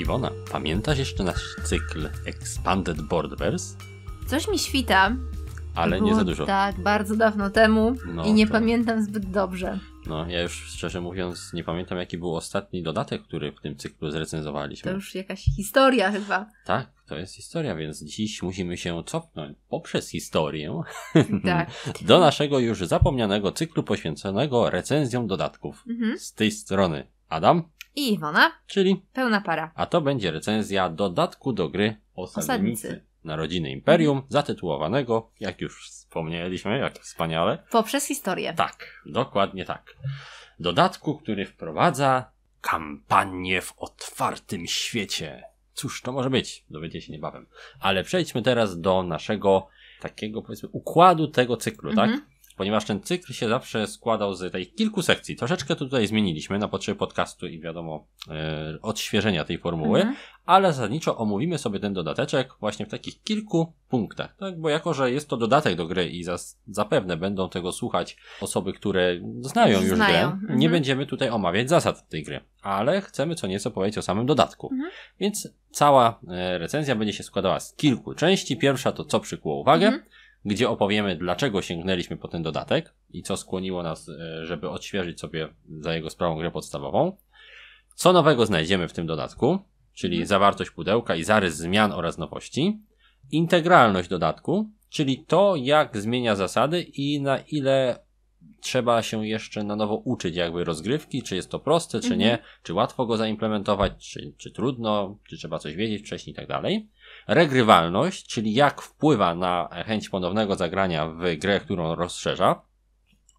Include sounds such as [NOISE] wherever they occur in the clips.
Iwona, pamiętasz jeszcze nasz cykl Expanded Borders? Coś mi świta. Ale Było nie za dużo. Tak, bardzo dawno temu no, i nie pamiętam zbyt dobrze. No, ja już szczerze mówiąc nie pamiętam, jaki był ostatni dodatek, który w tym cyklu zrecenzowaliśmy. To już jakaś historia chyba. Tak, to jest historia, więc dziś musimy się cofnąć poprzez historię [LAUGHS] [LAUGHS] tak. do naszego już zapomnianego cyklu poświęconego recenzjom dodatków. Mhm. Z tej strony Adam i Iwona. Czyli pełna para. A to będzie recenzja dodatku do gry Osadnicy. Narodziny Imperium, mhm. zatytułowanego, jak już wspomnieliśmy, jak wspaniale. Poprzez historię. Tak, dokładnie tak. Dodatku, który wprowadza kampanię w otwartym świecie. Cóż to może być? Dowiecie się niebawem. Ale przejdźmy teraz do naszego takiego, powiedzmy, układu tego cyklu, tak? Mhm ponieważ ten cykl się zawsze składał z tej kilku sekcji. Troszeczkę to tutaj zmieniliśmy na potrzeby podcastu i wiadomo, yy, odświeżenia tej formuły, mhm. ale zasadniczo omówimy sobie ten dodateczek właśnie w takich kilku punktach, tak? Bo jako, że jest to dodatek do gry i zapewne będą tego słuchać osoby, które znają już znają. grę, mhm. nie będziemy tutaj omawiać zasad tej gry, ale chcemy co nieco powiedzieć o samym dodatku. Mhm. Więc cała e, recenzja będzie się składała z kilku części. Pierwsza to co przykuło uwagę. Mhm gdzie opowiemy, dlaczego sięgnęliśmy po ten dodatek i co skłoniło nas, e, żeby odświeżyć sobie za jego sprawą grę podstawową. Co nowego znajdziemy w tym dodatku, czyli mhm. zawartość pudełka i zarys zmian oraz nowości. Integralność dodatku, czyli to, jak zmienia zasady i na ile trzeba się jeszcze na nowo uczyć jakby rozgrywki, czy jest to proste, czy mhm. nie, czy łatwo go zaimplementować, czy, czy trudno, czy trzeba coś wiedzieć wcześniej i tak dalej. Regrywalność, czyli jak wpływa na chęć ponownego zagrania w grę, którą rozszerza.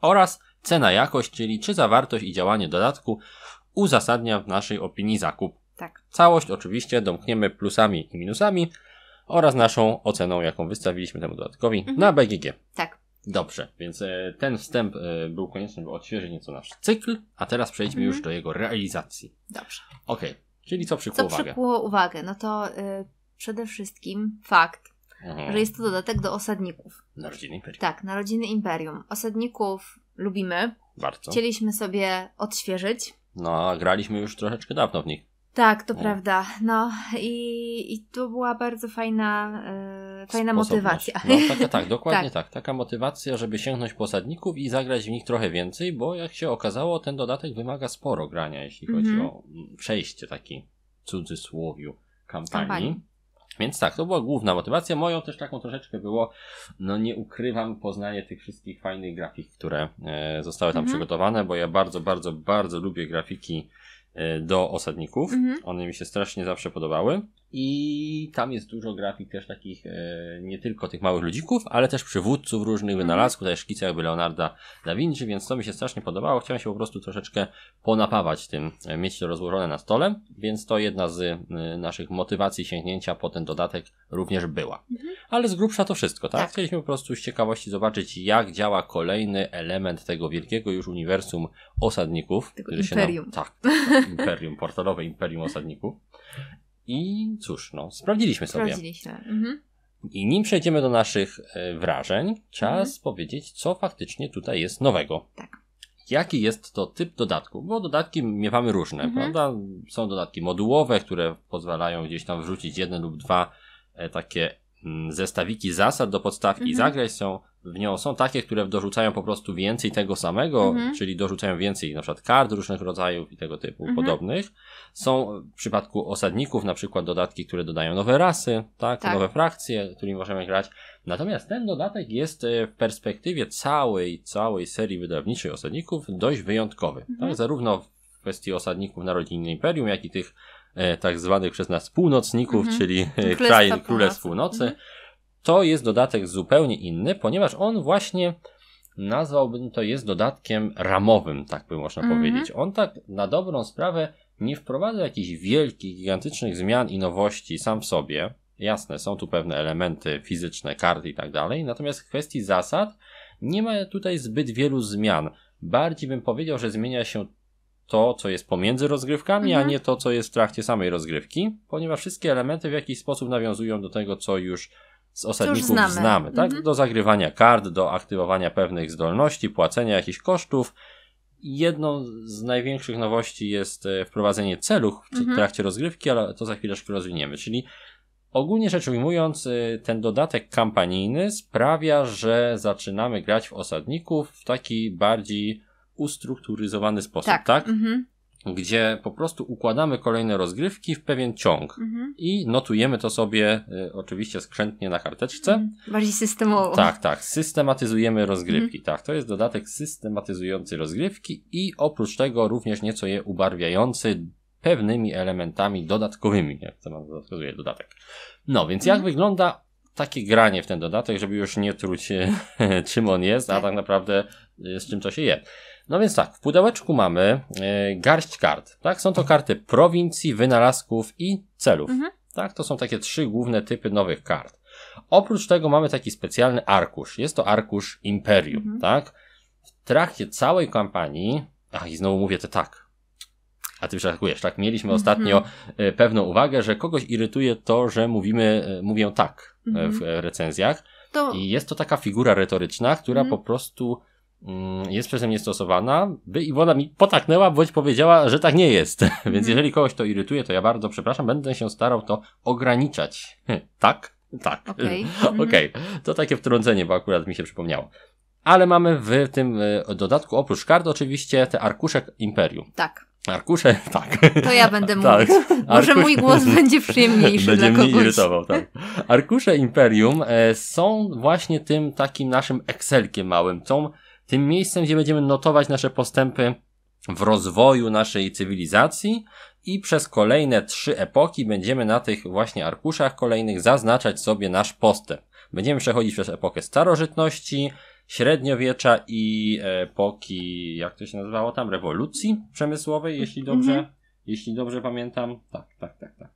Oraz cena jakość, czyli czy zawartość i działanie dodatku uzasadnia w naszej opinii zakup. Tak. Całość oczywiście domkniemy plusami i minusami oraz naszą oceną, jaką wystawiliśmy temu dodatkowi mhm. na BGG. Tak. Dobrze, więc e, ten wstęp e, był konieczny, by odświeżyć nieco nasz cykl, a teraz przejdźmy mhm. już do jego realizacji. Dobrze. Okej, okay. czyli co przykuło co uwagę? Co przykuło uwagę? No to y, przede wszystkim fakt, mhm. że jest to dodatek do osadników. Narodziny Imperium. Tak, Narodziny Imperium. Osadników lubimy. Bardzo. Chcieliśmy sobie odświeżyć. No, a graliśmy już troszeczkę dawno w nich. Tak, to no. prawda. No i, i to była bardzo fajna, yy, fajna motywacja. No, taka, tak, dokładnie [LAUGHS] tak. tak. Taka motywacja, żeby sięgnąć po osadników i zagrać w nich trochę więcej, bo jak się okazało, ten dodatek wymaga sporo grania, jeśli chodzi mhm. o mm, przejście taki cudzysłowiu kampanii. kampanii. Więc tak, to była główna motywacja. Moją też taką troszeczkę było, no nie ukrywam, poznanie tych wszystkich fajnych grafik, które e, zostały tam mhm. przygotowane, bo ja bardzo, bardzo, bardzo lubię grafiki E, do osadników. Mhm. One mi się strasznie zawsze podobały. I tam jest dużo grafik też takich, e, nie tylko tych małych ludzików, ale też przywódców różnych wynalazków, mhm. też szkice jakby Leonarda da Vinci, więc to mi się strasznie podobało. Chciałem się po prostu troszeczkę ponapawać tym, e, mieć to rozłożone na stole, więc to jedna z naszych motywacji sięgnięcia po ten dodatek również była. Mhm. Ale z grubsza to wszystko, tak? tak? Chcieliśmy po prostu z ciekawości zobaczyć, jak działa kolejny element tego wielkiego już uniwersum osadników. Tylko imperium. tak, tak, imperium, portalowe imperium osadników. I cóż, no, sprawdziliśmy sobie. Sprawdziliśmy. Mhm. I nim przejdziemy do naszych e, wrażeń, czas mhm. powiedzieć, co faktycznie tutaj jest nowego. Tak. Jaki jest to typ dodatku? Bo dodatki miewamy różne, mhm. prawda? Są dodatki modułowe, które pozwalają gdzieś tam wrzucić jeden lub dwa e, takie Mm, zestawiki zasad do podstawki mhm. zagrać są w nią są takie, które dorzucają po prostu więcej tego samego, mhm. czyli dorzucają więcej na przykład kart różnych rodzajów i tego typu mhm. podobnych. Są w przypadku osadników na przykład dodatki, które dodają nowe rasy, tak, tak. nowe frakcje, którymi możemy grać. Natomiast ten dodatek jest e, w perspektywie całej, całej serii wydawniczej osadników dość wyjątkowy. Tak? Mhm. Tak, zarówno w kwestii osadników na rodzinnym Imperium, jak i tych E, tak zwanych przez nas północników, mhm. czyli [LAUGHS] krain Północy. Królestw Północy. To jest dodatek zupełnie inny, ponieważ on właśnie nazwałbym to jest dodatkiem ramowym, tak by można mhm. powiedzieć. On tak na dobrą sprawę nie wprowadza jakichś wielkich, gigantycznych zmian i nowości sam w sobie. Jasne, są tu pewne elementy fizyczne, karty i tak dalej, natomiast w kwestii zasad nie ma tutaj zbyt wielu zmian. Bardziej bym powiedział, że zmienia się to, co jest pomiędzy rozgrywkami, mhm. a nie to, co jest w trakcie samej rozgrywki, ponieważ wszystkie elementy w jakiś sposób nawiązują do tego, co już z osadników znamy. znamy, tak? Mhm. Do zagrywania kart, do aktywowania pewnych zdolności, płacenia jakichś kosztów. Jedną z największych nowości jest e, wprowadzenie celów w mhm. trakcie rozgrywki, ale to za chwileczkę rozwiniemy. Czyli Ogólnie rzecz ujmując, e, ten dodatek kampanijny sprawia, że zaczynamy grać w osadników w taki bardziej ustrukturyzowany sposób, tak? tak? Mhm. Gdzie po prostu układamy kolejne rozgrywki w pewien ciąg mhm. i notujemy to sobie y, oczywiście skrzętnie na karteczce. Mhm. Bardziej systemowo. Tak, tak. Systematyzujemy rozgrywki. Mhm. Tak, to jest dodatek systematyzujący rozgrywki i oprócz tego również nieco je ubarwiający pewnymi elementami dodatkowymi. Jak to nam dodatkuje dodatek. No więc jak mhm. wygląda takie granie w ten dodatek, żeby już nie truć czym [LAUGHS] on jest, a tak, tak naprawdę y, z czym to się je. No więc tak, w pudełeczku mamy e, garść kart. Tak? Są to karty prowincji, wynalazków i celów. Mhm. Tak? To są takie trzy główne typy nowych kart. Oprócz tego mamy taki specjalny arkusz. Jest to arkusz Imperium. Mhm. Tak? W trakcie całej kampanii. Ach, i znowu mówię te tak. A ty przytakujesz, tak? Mieliśmy ostatnio mhm. e, pewną uwagę, że kogoś irytuje to, że mówimy, e, mówię tak w mhm. recenzjach. To... I jest to taka figura retoryczna, która mhm. po prostu Mm, jest przeze mnie stosowana, by Iwona mi potaknęła, bądź powiedziała, że tak nie jest. [LAUGHS] Więc mhm. jeżeli kogoś to irytuje, to ja bardzo przepraszam, będę się starał to ograniczać. [LAUGHS] tak? Tak. Okej. Okay. [LAUGHS] Mhm. okay. To takie wtrącenie, bo akurat mi się przypomniało. Ale mamy w tym y, dodatku, oprócz kart oczywiście, te arkusze Imperium. Tak. Arkusze, tak. To ja będę mówił. Tak. Może mój głos będzie przyjemniejszy będzie dla kogoś. irytował, tak. Arkusze Imperium e, są właśnie tym takim naszym Excelkiem małym. Tą tym miejscem, gdzie będziemy notować nasze postępy w rozwoju naszej cywilizacji i przez kolejne trzy epoki będziemy na tych właśnie arkuszach kolejnych zaznaczać sobie nasz postęp. Będziemy przechodzić przez epokę starożytności, średniowiecza i epoki, jak to się nazywało tam, rewolucji przemysłowej, jeśli mhm. dobrze, mhm. jeśli dobrze pamiętam. Tak, tak, tak, tak.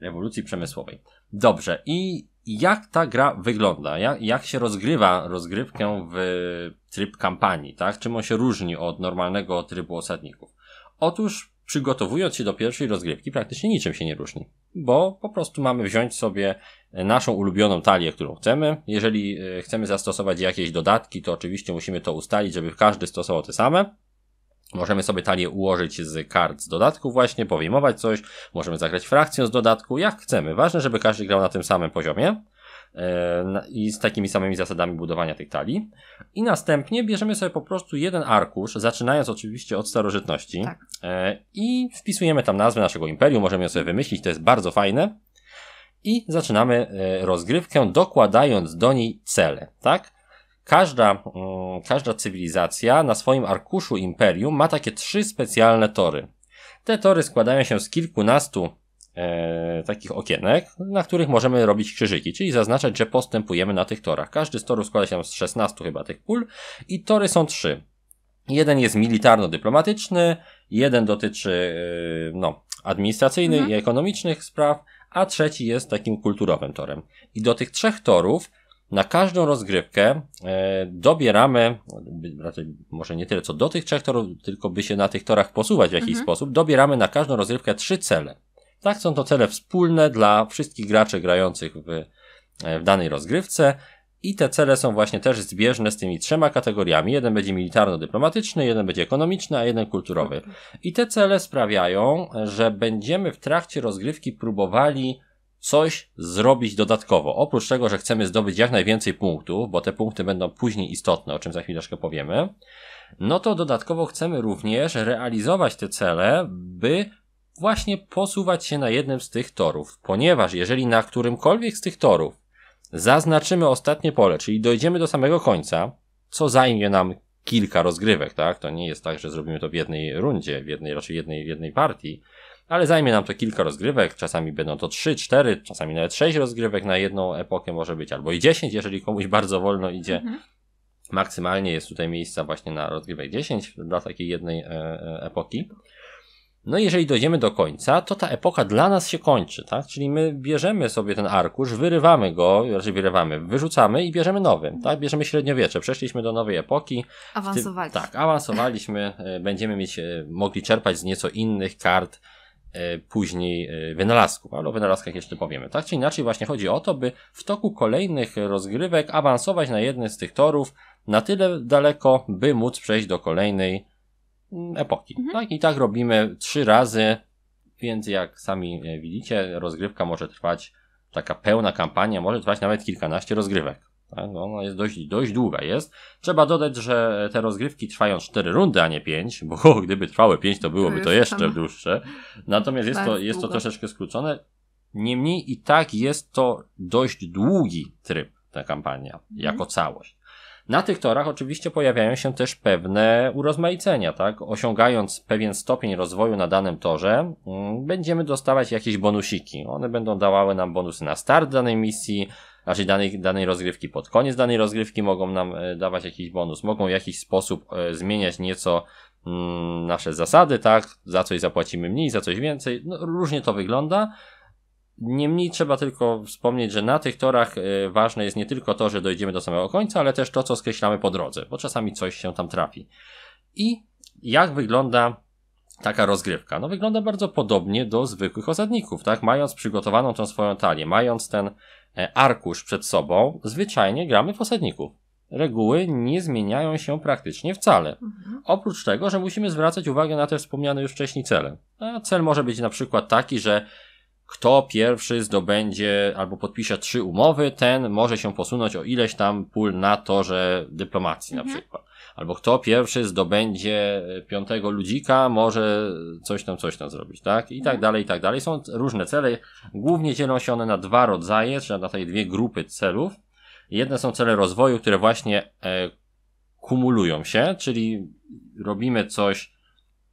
Rewolucji przemysłowej. Dobrze. I jak ta gra wygląda, jak, jak się rozgrywa rozgrywkę w tryb kampanii, tak? Czym on się różni od normalnego trybu osadników? Otóż, przygotowując się do pierwszej rozgrywki, praktycznie niczym się nie różni, bo po prostu mamy wziąć sobie naszą ulubioną talię, którą chcemy. Jeżeli e, chcemy zastosować jakieś dodatki, to oczywiście musimy to ustalić, żeby każdy stosował te same. Możemy sobie talię ułożyć z kart z dodatku właśnie, powiemować coś, możemy zagrać frakcję z dodatku, jak chcemy. Ważne, żeby każdy grał na tym samym poziomie e, i z takimi samymi zasadami budowania tych talii. I następnie bierzemy sobie po prostu jeden arkusz, zaczynając oczywiście od starożytności tak. E, i wpisujemy tam nazwę naszego imperium, możemy sobie wymyślić, to jest bardzo fajne. I zaczynamy e, rozgrywkę dokładając do niej cele, tak? Każda, mm, każda cywilizacja na swoim arkuszu imperium ma takie trzy specjalne tory. Te tory składają się z kilkunastu e, takich okienek, na których możemy robić krzyżyki, czyli zaznaczać, że postępujemy na tych torach. Każdy z torów składa się z 16 chyba tych pól i tory są trzy. Jeden jest militarno-dyplomatyczny, jeden dotyczy e, no, administracyjnych mhm. i ekonomicznych spraw, a trzeci jest takim kulturowym torem. I do tych trzech torów na każdą rozgrywkę e, dobieramy, raczej może nie tyle co do tych trzech torów, tylko by się na tych torach posuwać w jakiś mhm. sposób, dobieramy na każdą rozgrywkę trzy cele. Tak, są to cele wspólne dla wszystkich graczy grających w, e, w danej rozgrywce. I te cele są właśnie też zbieżne z tymi trzema kategoriami. Jeden będzie militarno-dyplomatyczny, jeden będzie ekonomiczny, a jeden kulturowy. Mhm. I te cele sprawiają, że będziemy w trakcie rozgrywki próbowali coś zrobić dodatkowo. Oprócz tego, że chcemy zdobyć jak najwięcej punktów, bo te punkty będą później istotne, o czym za chwileczkę powiemy, no to dodatkowo chcemy również realizować te cele, by właśnie posuwać się na jednym z tych torów, ponieważ jeżeli na którymkolwiek z tych torów zaznaczymy ostatnie pole, czyli dojdziemy do samego końca, co zajmie nam kilka rozgrywek, tak? To nie jest tak, że zrobimy to w jednej rundzie, w jednej, raczej jednej, w jednej partii, ale zajmie nam to kilka rozgrywek, czasami będą to 3, 4, czasami nawet 6 rozgrywek na jedną epokę może być, albo i 10, jeżeli komuś [LAUGHS] bardzo wolno idzie. Mhm. Maksymalnie jest tutaj miejsca właśnie na rozgrywek 10 dla takiej jednej e, e, epoki. No i jeżeli dojdziemy do końca, to ta epoka dla nas się kończy, tak? Czyli my bierzemy sobie ten arkusz, wyrywamy go, raczej znaczy wyrywamy, wyrzucamy i bierzemy nowy, mhm. tak? Bierzemy średniowiecze, przeszliśmy do nowej epoki. Awansowaliśmy. tak, awansowaliśmy, e, będziemy mieć, mogli czerpać z nieco innych kart, E, później e, wynalazków, ale o wynalazkach jeszcze powiemy. Tak czy inaczej właśnie chodzi o to, by w toku kolejnych rozgrywek awansować na jeden z tych torów na tyle daleko, by móc przejść do kolejnej mm, epoki. Mhm. Tak? I tak robimy trzy razy, więc jak sami e, widzicie, rozgrywka może trwać, taka pełna kampania może trwać nawet kilkanaście rozgrywek. Tak? Ona no, no, jest dość, dość długa jest. Trzeba dodać, że te rozgrywki trwają 4 rundy, a nie 5, bo [LAUGHS] gdyby trwały 5, to byłoby to jeszcze dłuższe. Natomiast jest to, jest to troszeczkę skrócone. Niemniej i tak jest to dość długi tryb, ta kampania, mhm. jako całość. Na tych torach oczywiście pojawiają się też pewne urozmaicenia, tak? Osiągając pewien stopień rozwoju na danym torze, mm, będziemy dostawać jakieś bonusiki. One będą dawały nam bonusy na start danej misji, raczej znaczy, danej, danej rozgrywki. Pod koniec danej rozgrywki mogą nam e, dawać jakiś bonus, mogą w jakiś sposób e, zmieniać nieco mm, nasze zasady, tak? Za coś zapłacimy mniej, za coś więcej. No, różnie to wygląda. Niemniej trzeba tylko wspomnieć, że na tych torach e, ważne jest nie tylko to, że dojdziemy do samego końca, ale też to, co skreślamy po drodze, bo czasami coś się tam trafi. I jak wygląda taka rozgrywka? No wygląda bardzo podobnie do zwykłych osadników, tak? Mając przygotowaną tą swoją talię, mając ten E, arkusz przed sobą, zwyczajnie gramy w Reguły nie zmieniają się praktycznie wcale. Mhm. Oprócz tego, że musimy zwracać uwagę na te wspomniane już wcześniej cele. A cel może być na przykład taki, że kto pierwszy zdobędzie albo podpisze trzy umowy, ten może się posunąć o ileś tam pól na torze dyplomacji mhm. na przykład albo kto pierwszy zdobędzie e, piątego ludzika, może coś tam, coś tam zrobić, tak? I tak mhm. dalej, i tak dalej. Są różne cele. Głównie dzielą się one na dwa rodzaje, czy na takie dwie grupy celów. Jedne są cele rozwoju, które właśnie e, kumulują się, czyli robimy coś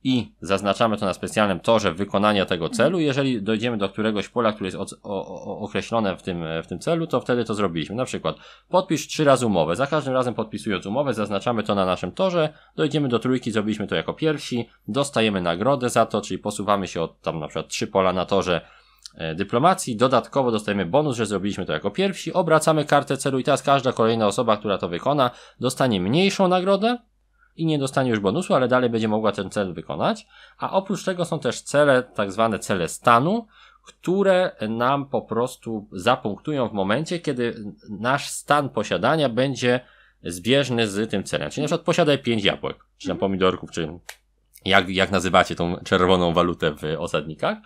i zaznaczamy to na specjalnym torze wykonania tego celu. Jeżeli dojdziemy do któregoś pola, które jest o, o, określone w tym, w tym celu, to wtedy to zrobiliśmy. Na przykład podpisz trzy razy umowę. Za każdym razem podpisując umowę, zaznaczamy to na naszym torze, dojdziemy do trójki, zrobiliśmy to jako pierwsi, dostajemy nagrodę za to, czyli posuwamy się od tam na przykład trzy pola na torze e, dyplomacji. Dodatkowo dostajemy bonus, że zrobiliśmy to jako pierwsi. Obracamy kartę celu i teraz każda kolejna osoba, która to wykona, dostanie mniejszą nagrodę, i nie dostanie już bonusu, ale dalej będzie mogła ten cel wykonać. A oprócz tego są też cele, tak zwane cele stanu, które nam po prostu zapunktują w momencie, kiedy nasz stan posiadania będzie zbieżny z tym celem. Czyli na przykład posiadaj 5 jabłek, czy tam mhm. pomidorków, czy jak, jak nazywacie tą czerwoną walutę w osadnikach.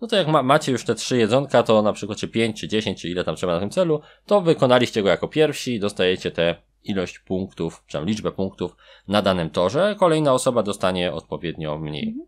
No to jak ma, macie już te trzy jedzonka, to na przykład czy 5, czy 10, czy ile tam trzeba na tym celu, to wykonaliście go jako pierwsi i dostajecie te ilość punktów, czy liczbę punktów na danym torze, kolejna osoba dostanie odpowiednio mniej. Mhm.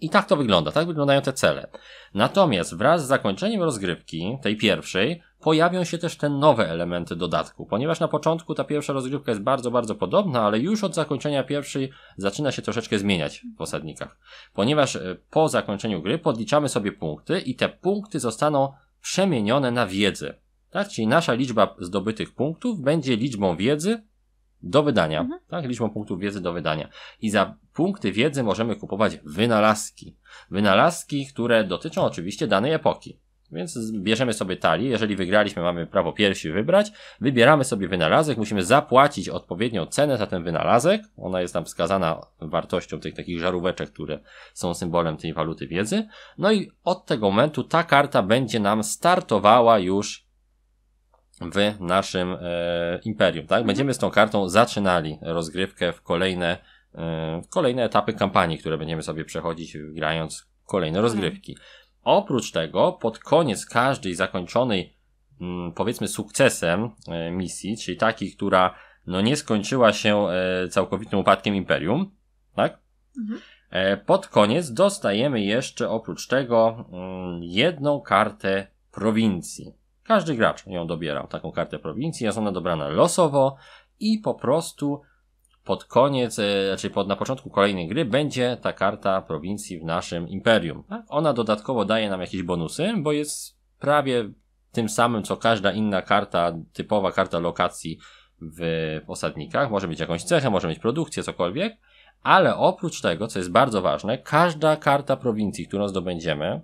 I tak to wygląda, tak wyglądają te cele. Natomiast wraz z zakończeniem rozgrywki, tej pierwszej, pojawią się też te nowe elementy dodatku, ponieważ na początku ta pierwsza rozgrywka jest bardzo, bardzo podobna, ale już od zakończenia pierwszej zaczyna się troszeczkę zmieniać w osadnikach. Ponieważ e, po zakończeniu gry podliczamy sobie punkty i te punkty zostaną przemienione na wiedzę. Tak? Czyli nasza liczba zdobytych punktów będzie liczbą wiedzy do wydania, mhm. tak? Liczbą punktów wiedzy do wydania. I za punkty wiedzy możemy kupować wynalazki. Wynalazki, które dotyczą oczywiście danej epoki. Więc bierzemy sobie talię, jeżeli wygraliśmy, mamy prawo pierwsi wybrać, wybieramy sobie wynalazek, musimy zapłacić odpowiednią cenę za ten wynalazek, ona jest tam wskazana wartością tych takich żaróweczek, które są symbolem tej waluty wiedzy, no i od tego momentu ta karta będzie nam startowała już w naszym e, imperium, tak? Mhm. Będziemy z tą kartą zaczynali rozgrywkę w kolejne, e, kolejne etapy kampanii, które będziemy sobie przechodzić, grając kolejne mhm. rozgrywki. Oprócz tego, pod koniec każdej zakończonej, m, mm, powiedzmy, sukcesem e, misji, czyli takiej, która no, nie skończyła się e, całkowitym upadkiem imperium, tak? Mhm. E, pod koniec dostajemy jeszcze oprócz tego m, mm, jedną kartę prowincji. Każdy gracz ją dobierał, taką kartę prowincji. Jest ona dobrana losowo i po prostu pod koniec, e, znaczy pod, na początku kolejnej gry będzie ta karta prowincji w naszym imperium. Tak? Ona dodatkowo daje nam jakieś bonusy, bo jest prawie tym samym, co każda inna karta, typowa karta lokacji w osadnikach. Może mieć jakąś cechę, może mieć produkcję, cokolwiek. Ale oprócz tego, co jest bardzo ważne, każda karta prowincji, którą zdobędziemy,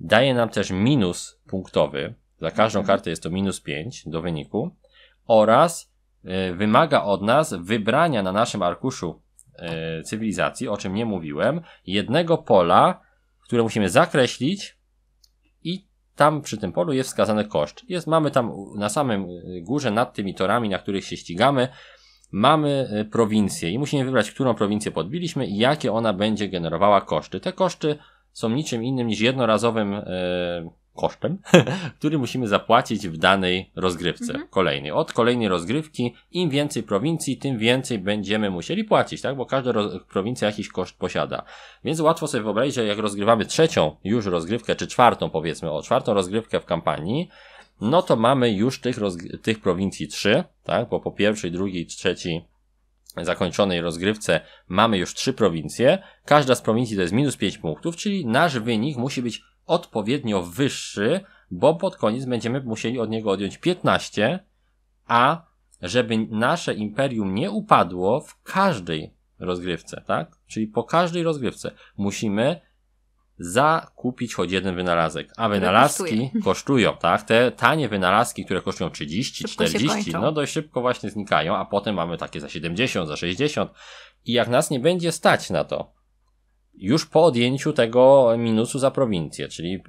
daje nam też minus punktowy za każdą mhm. kartę jest to minus 5 do wyniku oraz e, wymaga od nas wybrania na naszym arkuszu e, cywilizacji, o czym nie mówiłem, jednego pola, które musimy zakreślić i tam przy tym polu jest wskazany koszt. Jest, mamy tam na samym e, górze, nad tymi torami, na których się ścigamy, mamy prowincję i musimy wybrać, którą prowincję podbiliśmy i jakie ona będzie generowała koszty. Te koszty są niczym innym niż jednorazowym y, kosztem, [LAUGHS] który musimy zapłacić w danej rozgrywce mhm. kolejnej. Od kolejnej rozgrywki, im więcej prowincji, tym więcej będziemy musieli płacić, tak? Bo każda prowincja jakiś koszt posiada. Więc łatwo sobie wyobrazić, że jak rozgrywamy trzecią już rozgrywkę, czy czwartą powiedzmy, o czwartą rozgrywkę w kampanii, no to mamy już tych, tych prowincji trzy, tak? Bo po pierwszej, drugiej, trzeciej zakończonej rozgrywce mamy już trzy prowincje. Każda z prowincji to jest minus 5 punktów, czyli nasz wynik musi być odpowiednio wyższy, bo pod koniec będziemy musieli od niego odjąć 15, a żeby nasze imperium nie upadło w każdej rozgrywce, tak? Czyli po każdej rozgrywce musimy zakupić choć jeden wynalazek. A wynalazki kosztuje. kosztują, tak? Te tanie wynalazki, które kosztują 30, szybko 40, no dość szybko właśnie znikają, a potem mamy takie za 70, za 60 i jak nas nie będzie stać na to, już po odjęciu tego minusu za prowincję, czyli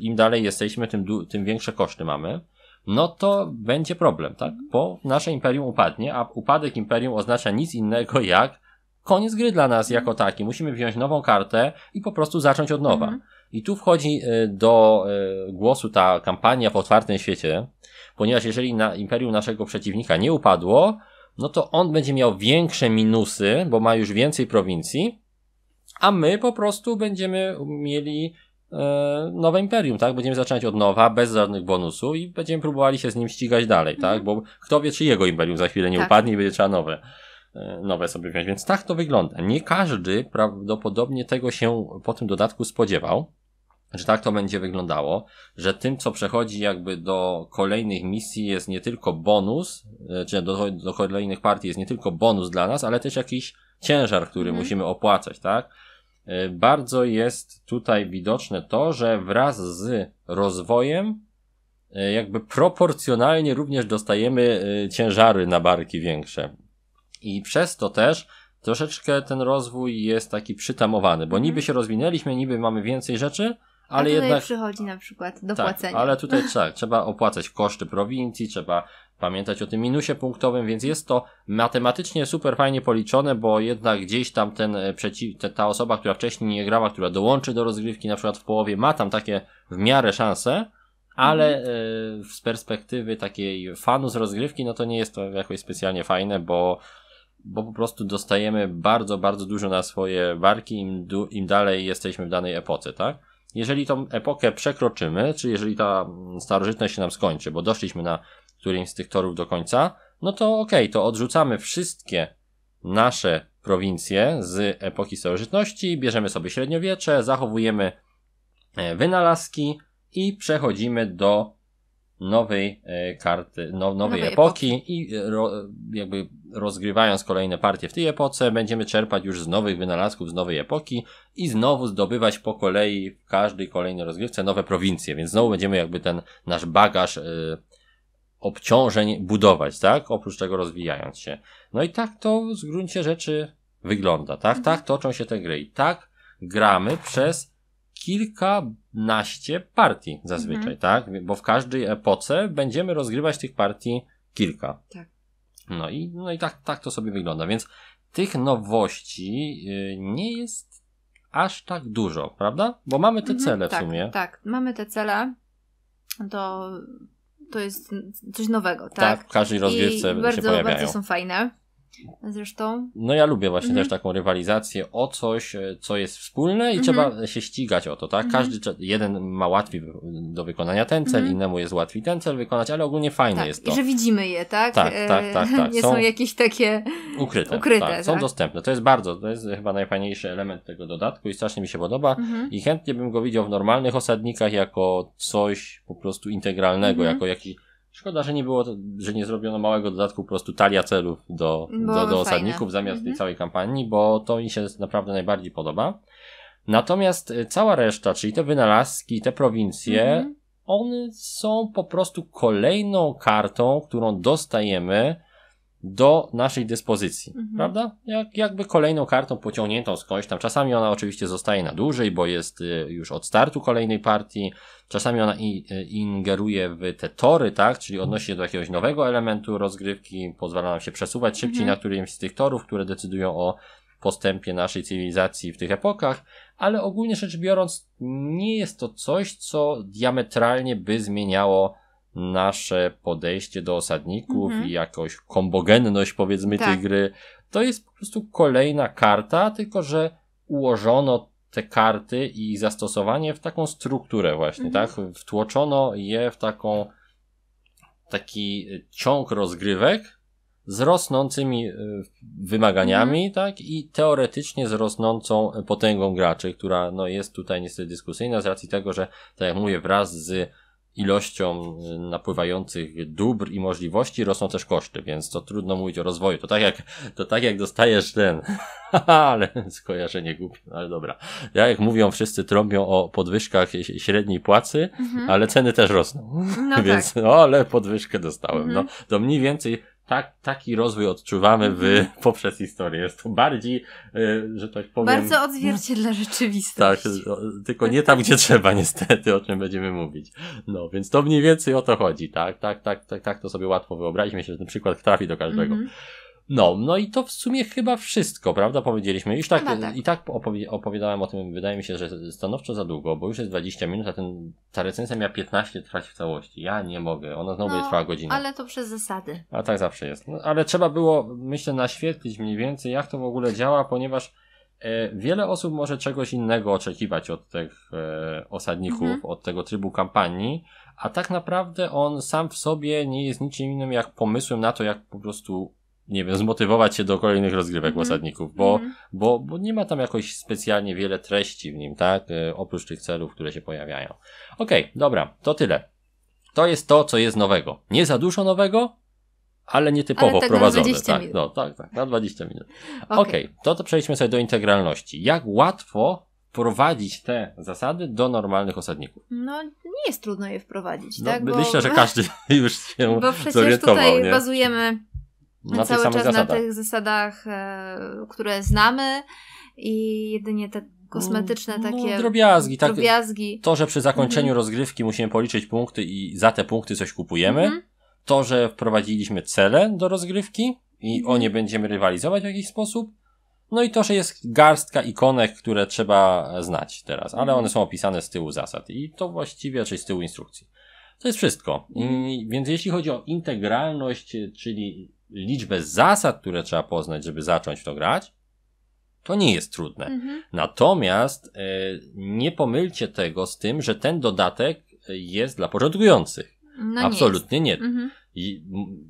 im dalej jesteśmy, tym, tym większe koszty mamy, no to będzie problem, tak? Bo nasze imperium upadnie, a upadek imperium oznacza nic innego jak koniec gry dla nas jako taki. Musimy wziąć nową kartę i po prostu zacząć od nowa. Mhm. I tu wchodzi e, do e, głosu ta kampania w otwartym świecie, ponieważ jeżeli na imperium naszego przeciwnika nie upadło, no to on będzie miał większe minusy, bo ma już więcej prowincji, a my po prostu będziemy mieli e, nowe imperium, tak? Będziemy zaczynać od nowa, bez żadnych bonusów i będziemy próbowali się z nim ścigać dalej, tak? Mhm. Bo kto wie, czy jego imperium za chwilę nie tak. upadnie i będzie trzeba nowe. E, nowe sobie wziąć. Więc tak to wygląda. Nie każdy prawdopodobnie tego się po tym dodatku spodziewał, że tak to będzie wyglądało, że tym, co przechodzi jakby do kolejnych misji jest nie tylko bonus, e, czy do, do kolejnych partii jest nie tylko bonus dla nas, ale też jakiś ciężar, który mm. musimy opłacać, tak? E, bardzo jest tutaj widoczne to, że wraz z rozwojem jakby proporcjonalnie również dostajemy ciężary na barki większe. I przez to też troszeczkę ten rozwój jest taki przytamowany, bo mhm. niby się rozwinęliśmy, niby mamy więcej rzeczy, ale A jednak. przychodzi na przykład do tak, płacenia. Ale tutaj [LAUGHS] tak, trzeba opłacać koszty prowincji, trzeba pamiętać o tym minusie punktowym, więc jest to matematycznie super fajnie policzone, bo jednak gdzieś tam ten e, przeciw, ta osoba, która wcześniej nie grała, która dołączy do rozgrywki na przykład w połowie, ma tam takie w miarę szanse, ale mhm. e, z perspektywy takiej fanu z rozgrywki, no to nie jest to jakoś specjalnie fajne, bo bo po prostu dostajemy bardzo, bardzo dużo na swoje barki, im, im dalej jesteśmy w danej epoce, tak? Jeżeli tą epokę przekroczymy, czy jeżeli ta mm, starożytność się nam skończy, bo doszliśmy na którymś z tych torów do końca, no to okej, okay, to odrzucamy wszystkie nasze prowincje z epoki starożytności, bierzemy sobie średniowiecze, zachowujemy e, wynalazki i przechodzimy do nowej e, karty, no, nowej, nowej epoki, epoki. i e, ro, jakby rozgrywając kolejne partie w tej epoce, będziemy czerpać już z nowych wynalazków, z nowej epoki i znowu zdobywać po kolei w każdej kolejnej rozgrywce nowe prowincje, więc znowu będziemy jakby ten nasz bagaż y, obciążeń budować, tak? Oprócz tego rozwijając się. No i tak to w gruncie rzeczy wygląda, tak? Mhm. Tak toczą się te gry i tak gramy przez kilkanaście partii zazwyczaj, mhm. tak? Bo w każdej epoce będziemy rozgrywać tych partii kilka. Tak. No i, no i tak, tak to sobie wygląda, więc tych nowości y, nie jest aż tak dużo, prawda? Bo mamy te mhm, cele w tak, sumie. Tak, mamy te cele. To, to jest coś nowego, tak? Tak, w każdej rozgrywce I bardzo, się pojawiają. bardzo są fajne. Zresztą. No ja lubię właśnie mhm. też taką rywalizację o coś, e, co jest wspólne i mhm. trzeba się ścigać o to, tak? Mhm. Każdy, jeden ma łatwiej do wykonania ten cel, mhm. innemu jest łatwiej ten cel wykonać, ale ogólnie fajne tak, jest to. I że widzimy je, tak? Tak, tak, tak. E, tak. [LAUGHS] Nie są, są jakieś takie ukryte. ukryte tak, tak. Są dostępne. To jest bardzo, to jest chyba najfajniejszy element tego dodatku i strasznie mi się podoba mhm. i chętnie bym go widział w normalnych osadnikach jako coś po prostu integralnego, mhm. jako jakiś Szkoda, że nie było, że nie zrobiono małego dodatku po prostu talia celów do, do, do osadników zamiast mhm. tej całej kampanii, bo to mi się naprawdę najbardziej podoba. Natomiast y, cała reszta, czyli te wynalazki, te prowincje, mhm. one są po prostu kolejną kartą, którą dostajemy do naszej dyspozycji, mhm. prawda? Jak, jakby kolejną kartą pociągniętą skądś tam. Czasami ona oczywiście zostaje na dłużej, bo jest y, już od startu kolejnej partii. Czasami ona y, ingeruje w te tory, tak? Czyli odnosi się do jakiegoś nowego elementu rozgrywki, pozwala nam się przesuwać szybciej mhm. na którymś z tych torów, które decydują o postępie naszej cywilizacji w tych epokach, ale ogólnie rzecz biorąc, nie jest to coś, co diametralnie by zmieniało nasze podejście do osadników mhm. i jakoś kombogenność powiedzmy tak. tej gry. To jest po prostu kolejna karta, tylko że ułożono te karty i ich zastosowanie w taką strukturę właśnie, mhm. tak? Wtłoczono je w taką taki ciąg rozgrywek z rosnącymi e, wymaganiami, mhm. tak? I teoretycznie z rosnącą potęgą graczy, która no, jest tutaj niestety dyskusyjna z racji tego, że tak jak mówię, wraz z ilością y, napływających dóbr i możliwości rosną też koszty, więc to trudno mówić o rozwoju. To tak jak, to tak jak dostajesz ten, [LAUGHS] ale skojarzenie głupie, no ale dobra. Ja jak mówią, wszyscy trąbią o podwyżkach średniej płacy, mhm. ale ceny też rosną. No [LAUGHS] więc, tak. o, ale podwyżkę dostałem. No. Mhm. No, to mniej więcej tak, taki rozwój odczuwamy w, mhm. [LAUGHS] poprzez historię. Jest to bardziej, e, że tak powiem. Bardzo odzwierciedla rzeczywistość. Tak, tylko nie tam, gdzie trzeba, niestety, o czym będziemy mówić. No, więc to mniej więcej o to chodzi, tak? Tak, tak, tak, tak to sobie łatwo wyobraźmy Myślę, że ten przykład trafi do każdego. Mhm. No, no i to w sumie chyba wszystko, prawda? Powiedzieliśmy. Już tak, tak. i tak opowi opowiadałem o tym, wydaje mi się, że stanowczo za długo, bo już jest 20 minut, a ten, ta recenzja miała 15 trwać w całości. Ja nie mogę, ona znowu no, będzie trwała godzinę. Ale to przez zasady. A tak zawsze jest. No, ale trzeba było, myślę, naświetlić mniej więcej, jak to w ogóle działa, ponieważ e, wiele osób może czegoś innego oczekiwać od tych e, osadników, mhm. od tego trybu kampanii a tak naprawdę on sam w sobie nie jest niczym innym jak pomysłem na to, jak po prostu nie wiem, zmotywować się do kolejnych rozgrywek mm bo, mm bo, bo nie ma tam jakoś specjalnie wiele treści w nim, tak? E, oprócz tych celów, które się pojawiają. Okej, okay, dobra, to tyle. To jest to, co jest nowego. Nie za dużo nowego, ale nietypowo ale tak wprowadzone. tak, minut. no, tak, tak, na 20 minut. Okej, okay. okay, to, to przejdźmy sobie do integralności. Jak łatwo wprowadzić te zasady do normalnych osadników. No, nie jest trudno je wprowadzić, no, tak? Myślę, że [LAUGHS] każdy [LAUGHS] już się Bo przecież tutaj nie? bazujemy na cały czas zasadach. na tych zasadach, e, które znamy i jedynie te no, kosmetyczne no, takie no, drobiazgi, tak, drobiazgi. To, że przy zakończeniu mhm. rozgrywki musimy policzyć punkty i za te punkty coś kupujemy. Mhm. To, że wprowadziliśmy cele do rozgrywki i mhm. o nie będziemy rywalizować w jakiś sposób. No i to, że jest garstka ikonek, które trzeba znać teraz, ale mhm. one są opisane z tyłu zasad i to właściwie, czyli z tyłu instrukcji. To jest wszystko. I, mhm. więc jeśli chodzi o integralność, czyli liczbę zasad, które trzeba poznać, żeby zacząć w to grać, to nie jest trudne. Mhm. Natomiast e, nie pomylcie tego z tym, że ten dodatek jest dla początkujących. No Absolutnie nie. nie. Mhm. I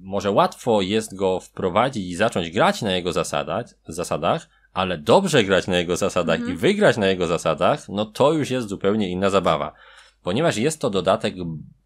może łatwo jest go wprowadzić i zacząć grać na jego zasadach, zasadach ale dobrze grać na jego zasadach mhm. i wygrać na jego zasadach, no to już jest zupełnie inna zabawa. Ponieważ jest to dodatek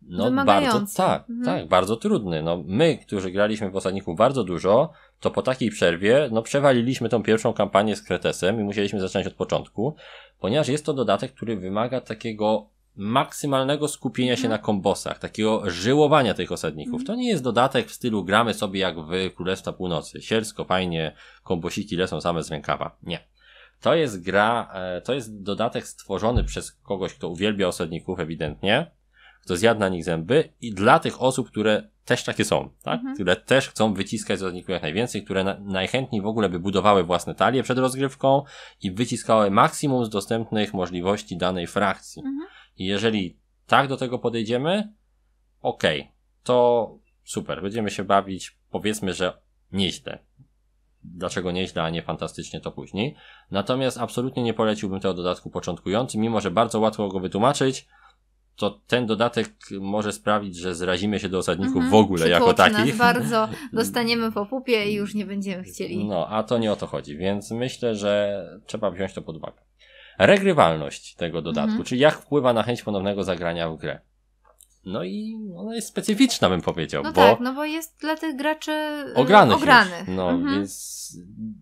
no wymagający. bardzo, tak, mhm. tak, bardzo trudny. No, my, którzy graliśmy w Osadniku bardzo dużo, to po takiej przerwie, no przewaliliśmy tą pierwszą kampanię z Kretesem i musieliśmy zacząć od początku, ponieważ jest to dodatek, który wymaga takiego maksymalnego skupienia się mhm. na kombosach, takiego żyłowania tych osadników. Mhm. To nie jest dodatek w stylu gramy sobie jak w Królestwa Północy. Sielsko, fajnie, kombosiki lecą same z rękawa. Nie. To jest gra, e, to jest dodatek stworzony przez kogoś, kto uwielbia osadników ewidentnie, kto zjadł na nich zęby i dla tych osób, które też takie są, tak? Mhm. które też chcą wyciskać z odników jak najwięcej, które na, najchętniej w ogóle by budowały własne talie przed rozgrywką i wyciskały maksimum z dostępnych możliwości danej frakcji. Mhm. I jeżeli tak do tego podejdziemy, okej, okay, to super, będziemy się bawić, powiedzmy, że nieźle. Dlaczego nieźle, a nie fantastycznie, to później. Natomiast absolutnie nie poleciłbym tego dodatku początkującym, mimo że bardzo łatwo go wytłumaczyć, to ten dodatek może sprawić, że zrazimy się do osadników mhm, w ogóle jako takich. bardzo, [LAUGHS] dostaniemy po pupie i już nie będziemy chcieli. No, a to nie o to chodzi, więc myślę, że trzeba wziąć to pod uwagę. Regrywalność tego dodatku, mhm. czyli jak wpływa na chęć ponownego zagrania w grę. No i ona jest specyficzna, bym powiedział. No bo tak, no bo jest dla tych graczy e, ogranych. ogranych. No mhm. więc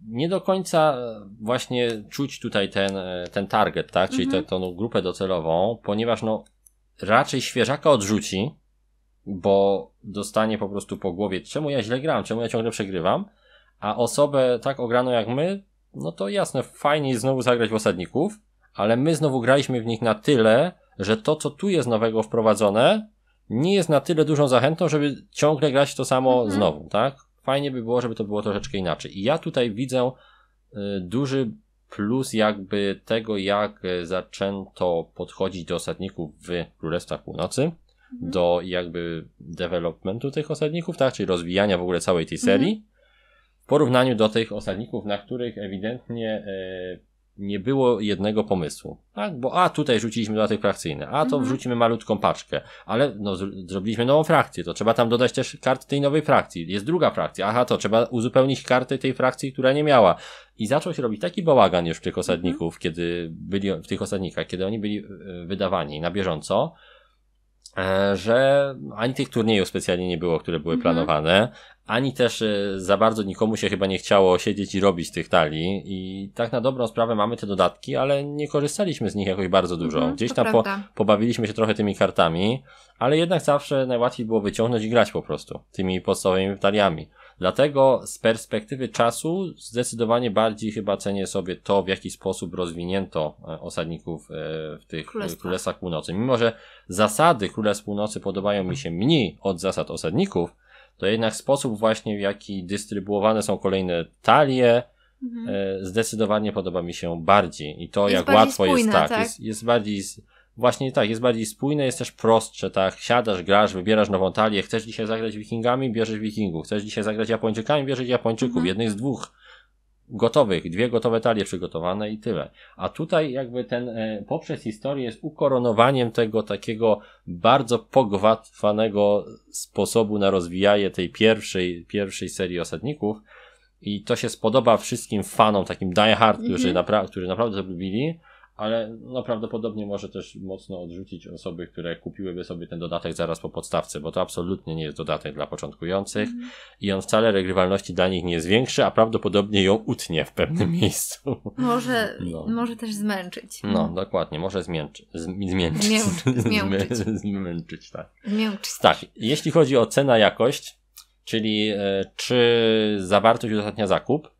nie do końca właśnie czuć tutaj ten, e, ten target, tak? Czyli mhm. tę, grupę docelową, ponieważ no raczej świeżaka odrzuci, bo dostanie po prostu po głowie, czemu ja źle gram, czemu ja ciągle przegrywam, a osobę tak ograną jak my, no to jasne, fajnie znowu zagrać w osadników, ale my znowu graliśmy w nich na tyle, że to, co tu jest nowego wprowadzone, nie jest na tyle dużą zachętą, żeby ciągle grać to samo mhm. znowu, tak? Fajnie by było, żeby to było troszeczkę inaczej. I ja tutaj widzę y, duży plus jakby tego, jak e, zaczęto podchodzić do osadników w Królestwach Północy, mhm. do jakby developmentu tych osadników, tak, czyli rozwijania w ogóle całej tej serii, mhm. w porównaniu do tych osadników, na których ewidentnie e, nie było jednego pomysłu, tak? Bo a tutaj rzuciliśmy dodatek frakcyjny, a to mhm. wrzucimy malutką paczkę, ale no, zrobiliśmy nową frakcję, to trzeba tam dodać też karty tej nowej frakcji, jest druga frakcja, aha, to trzeba uzupełnić karty tej frakcji, która nie miała. I zaczął się robić taki bałagan już w tych mhm. osadników, mhm. kiedy byli, w tych osadnikach, kiedy oni byli e, wydawani na bieżąco, E, że ani tych turniejów specjalnie nie było, które były mhm. planowane, ani też e, za bardzo nikomu się chyba nie chciało siedzieć i robić tych talii i tak na dobrą sprawę mamy te dodatki, ale nie korzystaliśmy z nich jakoś bardzo mhm, dużo. Mhm, Gdzieś tam po, pobawiliśmy się trochę tymi kartami, ale jednak zawsze najłatwiej było wyciągnąć i grać po prostu tymi podstawowymi taliami. Dlatego z perspektywy czasu zdecydowanie bardziej chyba cenię sobie to, w jaki sposób rozwinięto e, osadników e, w tych Królestwa. Królestwach Północy. Mimo, że zasady Królestw Północy podobają mi się mniej od zasad osadników, to jednak sposób właśnie, w jaki dystrybuowane są kolejne talie, mhm. E, zdecydowanie podoba mi się bardziej. I to, jest jak łatwo jest tak, tak? Jest, jest bardziej właśnie tak, jest bardziej spójne, jest też prostsze, tak? Siadasz, grasz, wybierasz nową talię, chcesz dzisiaj zagrać wikingami, bierzesz wikingów, chcesz dzisiaj zagrać Japończykami, bierzesz Japończyków, mhm. jednych z dwóch gotowych, dwie gotowe talie przygotowane i tyle. A tutaj jakby ten e, poprzez historię jest ukoronowaniem tego takiego bardzo pogwatwanego sposobu na rozwijanie tej pierwszej, pierwszej serii osadników i to się spodoba wszystkim fanom, takim diehard, którzy, mhm. napra którzy naprawdę to lubili ale no prawdopodobnie może też mocno odrzucić osoby, które kupiłyby sobie ten dodatek zaraz po podstawce, bo to absolutnie nie jest dodatek dla początkujących mm. i on wcale regrywalności dla nich nie zwiększy, a prawdopodobnie ją utnie w pewnym [LAUGHS] miejscu. Może, no. może też zmęczyć. No, dokładnie, może [LAUGHS] zmęczyć. zmięczyć. Zmięczyć. Zmięczyć. zmięczyć, tak. Zmięczyć. Tak, jeśli chodzi o cena-jakość, czyli e, czy zawartość uzasadnia zakup,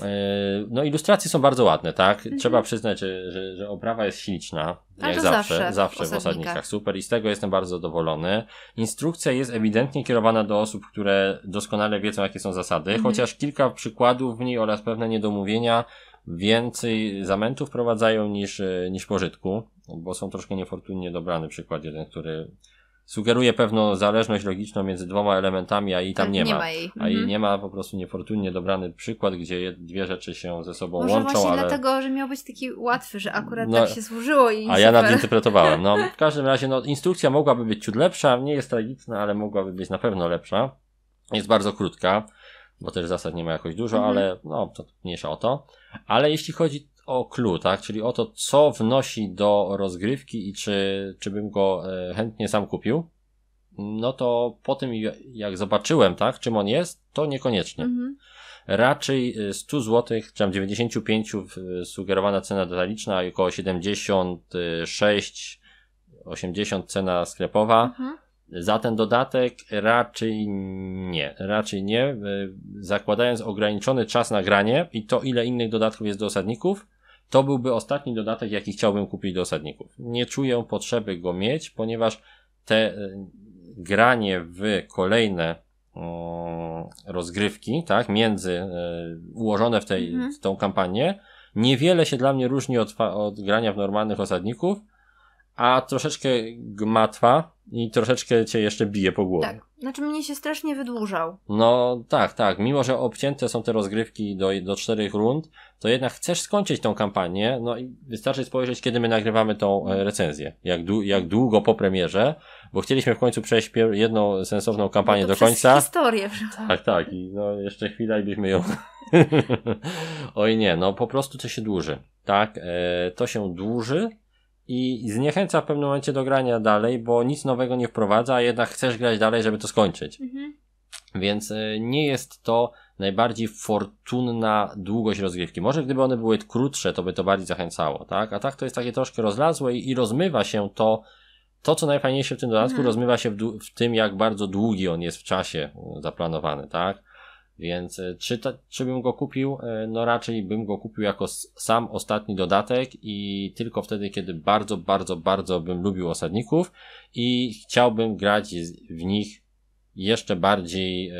Yy, no ilustracje są bardzo ładne, tak? Mhm. Trzeba przyznać, że, że, że, oprawa jest śliczna, A jak zawsze, zawsze, zawsze w, osadnikach. Super i z tego jestem bardzo zadowolony. Instrukcja jest ewidentnie kierowana do osób, które doskonale wiedzą, jakie są zasady, mhm. chociaż kilka przykładów w niej oraz pewne niedomówienia więcej zamętów wprowadzają niż, e, niż pożytku, bo są troszkę niefortunnie dobrany przykład jeden, który sugeruje pewną zależność logiczną między dwoma elementami, a i tam tak, nie, nie, ma. ma jej. A mhm. nie ma, po prostu niefortunnie dobrany przykład, gdzie dwie rzeczy się ze sobą Może łączą. Właśnie ale dlatego, że miał być taki łatwy, że akurat no, tak się złożyło i. A super. ja nadinterpretowałem. No, [LAUGHS] w każdym razie, no, instrukcja mogłaby być ciut lepsza, nie jest tragiczna, ale mogłaby być na pewno lepsza. Jest bardzo krótka, bo też zasad nie ma jakoś dużo, mhm. ale no, to mniejsza o to. Ale jeśli chodzi o clue, tak? Czyli o to, co wnosi do rozgrywki i czy, czy bym go e, chętnie sam kupił. No to po tym, jak zobaczyłem, tak, czym on jest, to niekoniecznie. Mhm. Raczej 100 e, zł, czy tam 95 sugerowana cena detaliczna, około 76, 80 cena sklepowa. Mhm. Za ten dodatek raczej nie, raczej nie. E, zakładając ograniczony czas na granie i to, ile innych dodatków jest do osadników, to byłby ostatni dodatek, jaki chciałbym kupić do osadników. Nie czuję potrzeby go mieć, ponieważ te e, granie w kolejne mm, rozgrywki, tak, między e, ułożone w, tej, mhm. w tą kampanię, niewiele się dla mnie różni od, od grania w normalnych osadników, a troszeczkę gmatwa, i troszeczkę cię jeszcze bije po głowie. Tak, znaczy mnie się strasznie wydłużał. No tak, tak, mimo że obcięte są te rozgrywki do, do czterech rund, to jednak chcesz skończyć tą kampanię, no i wystarczy spojrzeć, kiedy my nagrywamy tą e, recenzję, jak, jak długo po premierze, bo chcieliśmy w końcu przejść jedną sensowną kampanię do końca. historię. Prawda? [LAUGHS] Tak, tak, i no jeszcze chwila i byśmy ją... [LAUGHS] Oj nie, no po prostu to się dłuży, tak, e, to się dłuży, i zniechęca w pewnym momencie do grania dalej, bo nic nowego nie wprowadza, a jednak chcesz grać dalej, żeby to skończyć. Mhm. Więc e, nie jest to najbardziej fortunna długość rozgrywki. Może gdyby one były krótsze, to by to bardziej zachęcało, tak? A tak to jest takie troszkę rozlazłe i, rozmywa się to, to co najfajniejsze w tym dodatku, mhm. rozmywa się w, w, tym, jak bardzo długi on jest w czasie e, zaplanowany, tak? Więc e, czy, czy bym go kupił? E, no raczej bym go kupił jako sam ostatni dodatek i tylko wtedy, kiedy bardzo, bardzo, bardzo bym lubił osadników i chciałbym grać w nich jeszcze bardziej, e,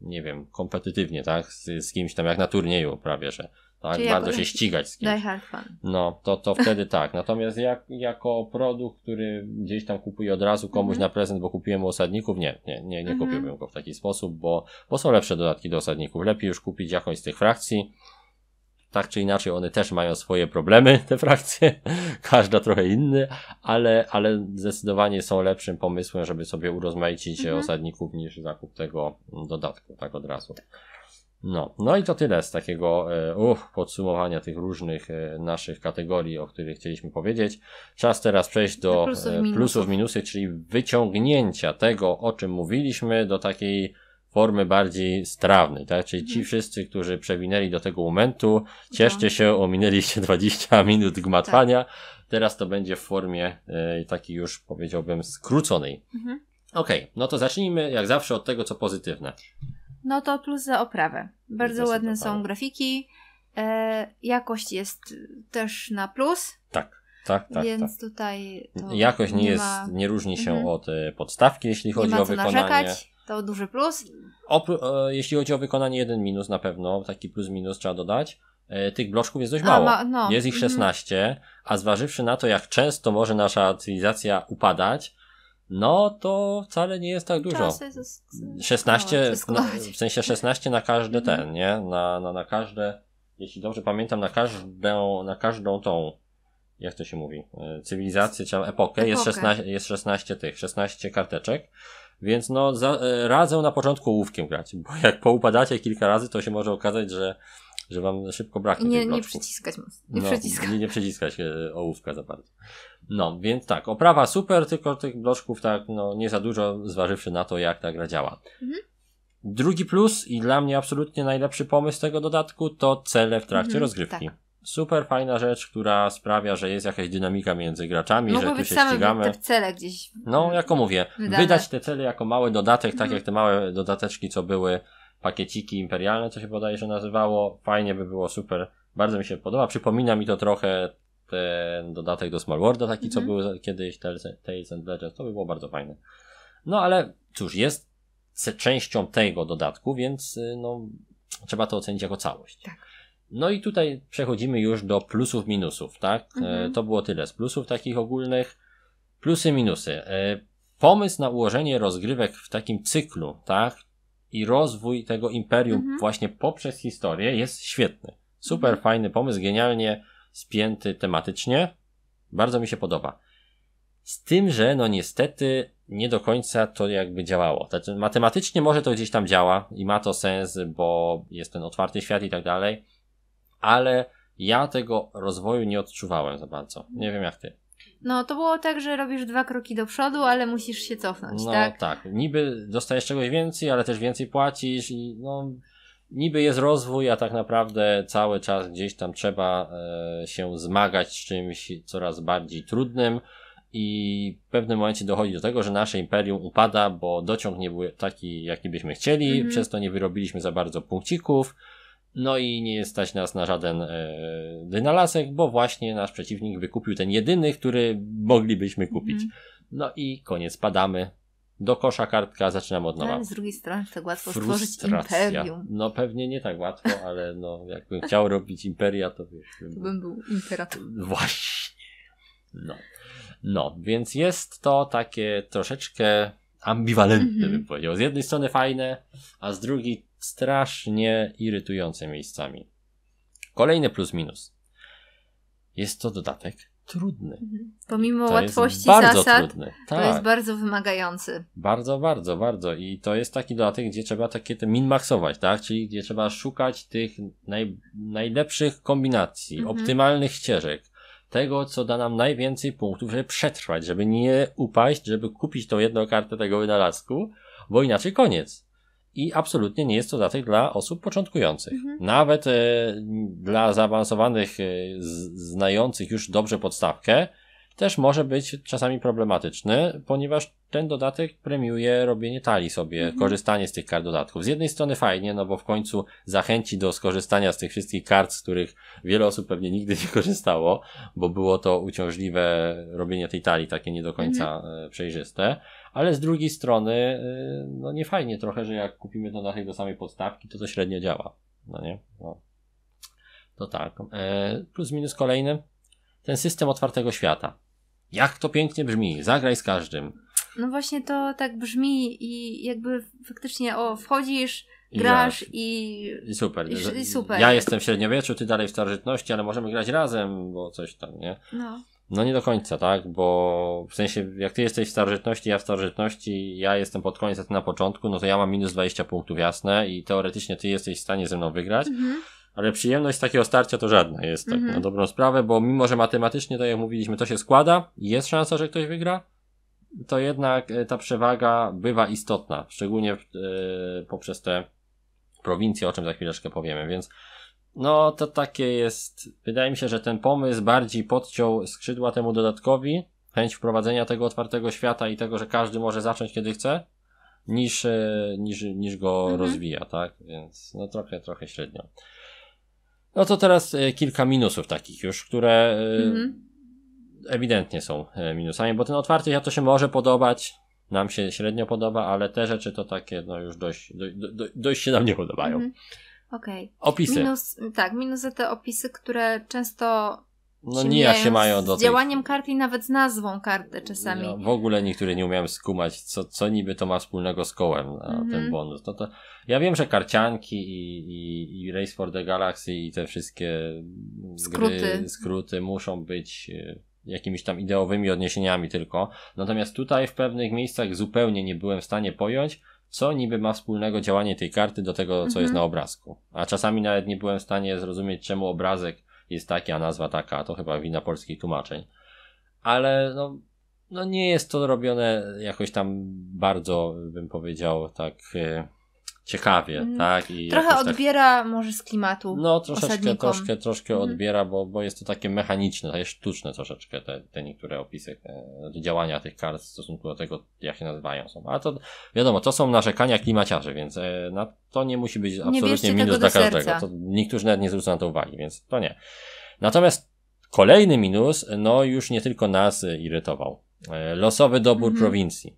nie wiem, kompetytywnie, tak? Z, z kimś tam jak na turnieju prawie, że tak? bardzo się ścigać z kimś. hard fun. No, to, to wtedy tak. Natomiast jak, jako produkt, który gdzieś tam kupuję od razu komuś mm -hmm. na prezent, bo kupiłem osadników, nie, nie, nie, nie mm -hmm. go w taki sposób, bo, bo są lepsze dodatki do osadników. Lepiej już kupić jakąś z tych frakcji. Tak czy inaczej, one też mają swoje problemy, [LAUGHS] te frakcje, każda trochę inny, ale, ale zdecydowanie są lepszym pomysłem, żeby sobie urozmaicić mm -hmm. osadników niż zakup tego dodatku, tak od razu. Tak. No, no i to tyle z takiego uh, podsumowania tych różnych e, naszych kategorii, o których chcieliśmy powiedzieć. Czas teraz przejść do, plusów, e, minusów. plusów, minusy, czyli wyciągnięcia tego, o czym mówiliśmy, do takiej formy bardziej strawnej, tak? Czyli ci mhm. wszyscy, którzy przewinęli do tego momentu, cieszcie no. się, ominęliście 20 [LAUGHS] minut gmatwania. Tak. Teraz to będzie w formie e, takiej już powiedziałbym skróconej. Mhm. Okej, okay, no to zacznijmy jak zawsze od tego, co pozytywne no to plus za oprawę. Bardzo ładne są grafiki, e, jakość jest też na plus. Tak. Tak, tak. Więc tak. tutaj. Jakość nie, nie jest, ma... nie różni się mhm. od e, podstawki, jeśli chodzi o wykonanie. Narzekać, to duży plus. e, jeśli chodzi o wykonanie, jeden minus na pewno, taki plus minus trzeba dodać. E, tych bloczków jest dość mało. A, ma, no. Jest ich 16, mhm. a zważywszy na to, jak często może nasza cywilizacja upadać, no to wcale nie jest tak dużo. 16, no, w sensie 16 na każdy ten, nie? Na, na, na każde, jeśli dobrze pamiętam, na każdą, na każdą tą, jak to się mówi, e, cywilizację, czy epokę, epokę. Jest, 16, jest 16 tych, 16 karteczek. Więc no, za, e, radzę na początku łówkiem grać, bo jak poupadacie kilka razy, to się może okazać, że że wam szybko braknie nie, tych Nie przyciskać mocno. Nie, no, przyciskać. nie, nie przyciskać e, ołówka za bardzo. No, więc tak, oprawa super, tylko tych bloczków tak, no, nie za dużo, zważywszy na to, jak ta gra działa. Mhm. Drugi plus i dla mnie absolutnie najlepszy pomysł tego dodatku to cele w trakcie mhm, rozgrywki. Tak. Super fajna rzecz, która sprawia, że jest jakaś dynamika między graczami, Mogą że tu się same ścigamy. Te cele gdzieś. No, jako mówię, wydane. wydać te cele jako mały dodatek, tak mhm. jak te małe dodateczki, co były pakieciki imperialne, co się podaje, że nazywało. Fajnie by było, super. Bardzo mi się podoba. Przypomina mi to trochę ten dodatek do Small World'a, taki mm -hmm. co mhm. był kiedyś Tales and Legends. To by było bardzo fajne. No ale cóż, jest częścią tego dodatku, więc y, no, trzeba to ocenić jako całość. Tak. No i tutaj przechodzimy już do plusów, minusów, tak? E, mhm. To było tyle z plusów takich ogólnych. Plusy, minusy. E, pomysł na ułożenie rozgrywek w takim cyklu, tak? i rozwój tego imperium mhm. właśnie poprzez historię jest świetny. Super mhm. fajny pomysł, genialnie spięty tematycznie. Bardzo mi się podoba. Z tym, że no niestety nie do końca to jakby działało. Znaczy, matematycznie może to gdzieś tam działa i ma to sens, bo jest ten otwarty świat i tak dalej, ale ja tego rozwoju nie odczuwałem za bardzo. Nie wiem jak ty. No, to było tak, że robisz dwa kroki do przodu, ale musisz się cofnąć, no, tak? tak. Niby dostajesz czegoś więcej, ale też więcej płacisz i no, niby jest rozwój, a tak naprawdę cały czas gdzieś tam trzeba e, się zmagać z czymś coraz bardziej trudnym i w pewnym momencie dochodzi do tego, że nasze imperium upada, bo dociąg nie był taki, jaki byśmy chcieli, mm -hmm. przez to nie wyrobiliśmy za bardzo punkcików, no i nie stać nas na żaden e, wynalazek, bo właśnie nasz przeciwnik wykupił ten jedyny, który moglibyśmy kupić. Mhm. No i koniec, padamy. Do kosza kartka, zaczynam od nowa. Ale z drugiej strony tak łatwo Frustracja. stworzyć imperium. No pewnie nie tak łatwo, ale no jakbym chciał robić imperia, to wiesz. Bym... To bym był imperator. Właśnie. No. No, więc jest to takie troszeczkę ambiwalentne, mm -hmm. bym powiedział. Z jednej strony fajne, a z drugiej strasznie irytujące miejscami. Kolejny plus minus. Jest to dodatek trudny. Mhm. Pomimo to łatwości bardzo zasad, trudny. Tak. to jest tak. bardzo wymagający. Bardzo, bardzo, bardzo. I to jest taki dodatek, gdzie trzeba takie te min-maxować, tak? Czyli gdzie trzeba szukać tych naj, najlepszych kombinacji, mhm. optymalnych ścieżek. Tego, co da nam najwięcej punktów, żeby przetrwać, żeby nie upaść, żeby kupić tą jedną kartę tego wynalazku, bo inaczej koniec i absolutnie nie jest to dodatek dla osób początkujących. Mhm. Nawet e, dla zaawansowanych, e, znających już dobrze podstawkę, też może być czasami problematyczny, ponieważ ten dodatek premiuje robienie talii sobie, mhm. korzystanie z tych kart dodatków. Z jednej strony fajnie, no bo w końcu zachęci do skorzystania z tych wszystkich kart, z których wiele osób pewnie nigdy nie korzystało, bo było to uciążliwe robienie tej talii, takie nie do końca mhm. E, przejrzyste. Ale z drugiej strony, e, no nie fajnie trochę, że jak kupimy dodatek do samej podstawki, to to średnio działa. No nie? No. To tak. E, plus minus kolejny. Ten system otwartego świata. Jak to pięknie brzmi, zagraj z każdym. No właśnie to tak brzmi i jakby faktycznie o, wchodzisz, grasz i... I super. I, I, super. Ja jestem w średniowieczu, ty dalej w starożytności, ale możemy grać razem, bo coś tam, nie? No. No nie do końca, tak? Bo w sensie, jak ty jesteś w starożytności, ja w starożytności, ja jestem pod koniec, a ty na początku, no to ja mam minus 20 punktów, jasne, i teoretycznie ty jesteś w stanie ze mną wygrać. Mhm ale przyjemność takiego starcia to żadna jest mm na dobrą sprawę, bo mimo, że matematycznie, tak jak mówiliśmy, to się składa i jest szansa, że ktoś wygra, to jednak e, ta przewaga bywa istotna, szczególnie e, poprzez te prowincje, o czym za chwileczkę powiemy, więc no to takie jest, wydaje mi się, że ten pomysł bardziej podciął skrzydła temu dodatkowi, chęć wprowadzenia tego otwartego świata i tego, że każdy może zacząć kiedy chce, niż, e, niż, niż go mhm. rozwija, tak? Więc no trochę, trochę średnio. No to teraz e, kilka minusów takich już, które e, mhm. ewidentnie są e, minusami, bo ten otwarty ja to się może podobać, nam się średnio podoba, ale te rzeczy to takie no już dość, do, do, dość się nam nie podobają. Mhm. Okej. Okay. Opisy. Minus, tak, minus za te opisy, które często no nija się mają do Z działaniem karty i nawet z nazwą karty czasami. No, w ogóle niektóre nie umiałem skumać, co, co niby to ma wspólnego z kołem, mm-hmm. ten mhm. bonus. No to, ja wiem, że karcianki i, i, i Race for the Galaxy i te wszystkie skróty, gry, skróty muszą być e, jakimiś tam ideowymi odniesieniami tylko. Natomiast tutaj w pewnych miejscach zupełnie nie byłem w stanie pojąć, co niby ma wspólnego działanie tej karty do tego, co mm-hmm. jest mhm. na obrazku. A czasami nawet nie byłem w stanie zrozumieć, czemu obrazek jest taki, a nazwa taka, to chyba wina polskich tłumaczeń. Ale no, no nie jest to robione jakoś tam bardzo, bym powiedział, tak. Yy, ciekawie, mm. tak? I Trochę tak odbiera może z klimatu. No, troszeczkę, troszkę, troszkę mm. odbiera, bo, bo jest to takie mechaniczne, takie sztuczne troszeczkę te, te niektóre opisy te znaczy działania tych kart w stosunku do tego, jak się nazywają są. Ale to wiadomo, to są narzekania klimaciarzy, więc e, na to nie musi być absolutnie minus dla każdego. Serca. To niektórzy nawet nie zwrócą na to uwagi, więc to nie. Natomiast kolejny minus, no już nie tylko nas e, irytował. E, losowy dobór mm -hmm. prowincji.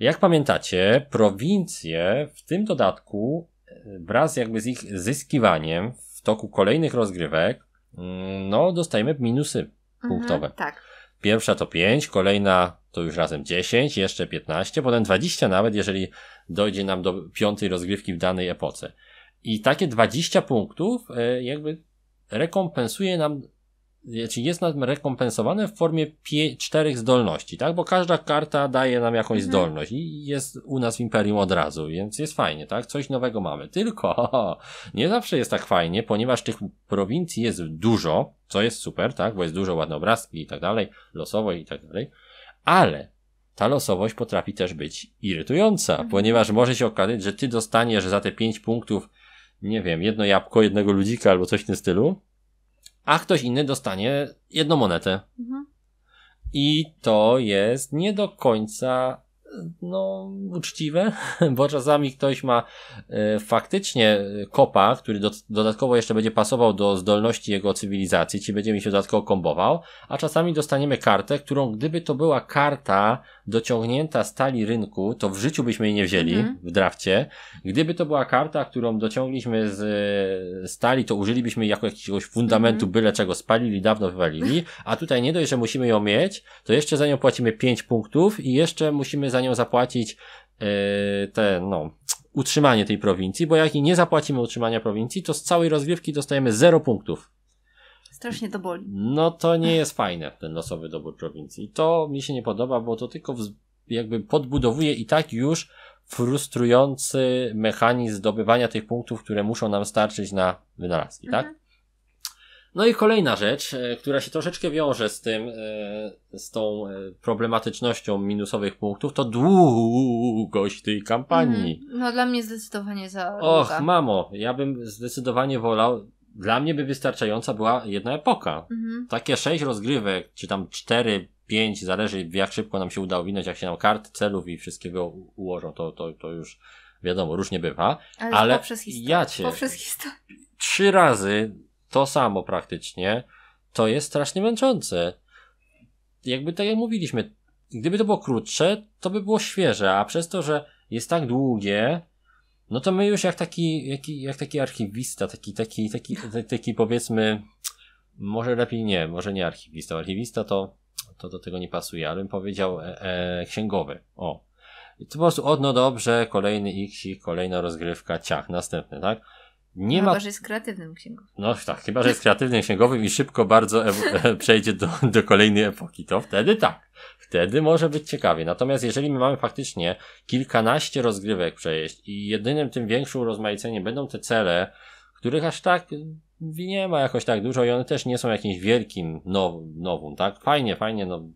Jak pamiętacie, prowincje w tym dodatku e, wraz jakby z ich zyskiwaniem w toku kolejnych rozgrywek, mm, no dostajemy minusy mhm, punktowe. Mhm, tak. Pierwsza to 5, kolejna to już razem 10, jeszcze 15, potem 20 nawet, jeżeli dojdzie nam do piątej rozgrywki w danej epoce. I takie 20 punktów e, jakby rekompensuje nam znaczy jest nam rekompensowane w formie czterech zdolności, tak? Bo każda karta daje nam jakąś mhm. zdolność i jest u nas w Imperium od razu, więc jest fajnie, tak? Coś nowego mamy. Tylko nie zawsze jest tak fajnie, ponieważ tych prowincji jest dużo, co jest super, tak? Bo jest dużo ładne obrazki i tak dalej, losowo i tak dalej, ale ta losowość potrafi też być irytująca, mhm. ponieważ może się okazać, że ty dostaniesz za te pięć punktów, nie wiem, jedno jabłko, jednego ludzika albo coś w tym stylu, a ktoś inny dostanie jedną monetę. Mhm. I to jest nie do końca no, uczciwe, [LAUGHS] bo czasami ktoś ma e, faktycznie e, kopa, który do, dodatkowo jeszcze będzie pasował do zdolności jego cywilizacji, ci będzie mi się dodatkowo kombował, a czasami dostaniemy kartę, którą gdyby to była karta dociągnięta z talii rynku, to w życiu byśmy jej nie wzięli mhm. w drafcie. Gdyby to była karta, którą dociągliśmy z, stali, to użylibyśmy jako jakiegoś fundamentu, mhm. byle czego spalili, dawno wywalili, a tutaj nie dość, że musimy ją mieć, to jeszcze za nią płacimy 5 punktów i jeszcze musimy za za nią zapłacić e, te, no, utrzymanie tej prowincji, bo jak i nie zapłacimy utrzymania prowincji, to z całej rozgrywki dostajemy 0 punktów. Strasznie to boli. No to nie jest fajne, ten losowy dobór prowincji. to mi się nie podoba, bo to tylko jakby podbudowuje i tak już frustrujący mechanizm zdobywania tych punktów, które muszą nam starczyć na wynalazki, tak? mhm. tak? No i kolejna rzecz, e, która się troszeczkę wiąże z tym, e, z tą e, problematycznością minusowych punktów, to długość tej kampanii. Mm, no dla mnie zdecydowanie za Och, mamo, ja bym zdecydowanie wolał, dla mnie by wystarczająca była jedna epoka. Mm -hmm. Takie sześć rozgrywek, czy tam cztery, pięć, zależy jak szybko nam się uda owinąć, jak się nam kart, celów i wszystkiego ułożą, to, to, to już wiadomo, różnie bywa. Ale, ale poprzez historię. Ja cię, poprzez historię. Trzy razy to samo praktycznie, to jest strasznie męczące. Jakby tak jak mówiliśmy, gdyby to było krótsze, to by było świeże, a przez to, że jest tak długie, no to my już jak taki, jak, jak taki archiwista, taki, taki, taki, taki powiedzmy, może lepiej nie, może nie archiwista, archiwista to, to do tego nie pasuje, ale bym powiedział e, e, księgowy, o. I to po prostu, odno dobrze, kolejny x, kolejna rozgrywka, ciach, następny, tak? Nie no, chyba, ma... że jest kreatywnym księgowym. No tak, chyba, że jest kreatywnym księgowym i szybko bardzo [LAUGHS] e przejdzie do, do kolejnej epoki, to wtedy tak. Wtedy może być ciekawie. Natomiast jeżeli my mamy faktycznie kilkanaście rozgrywek przejść i jedynym tym większym rozmaiceniem będą te cele, których aż tak nie ma jakoś tak dużo i one też nie są jakimś wielkim nowym, nowym tak? Fajnie, fajnie, no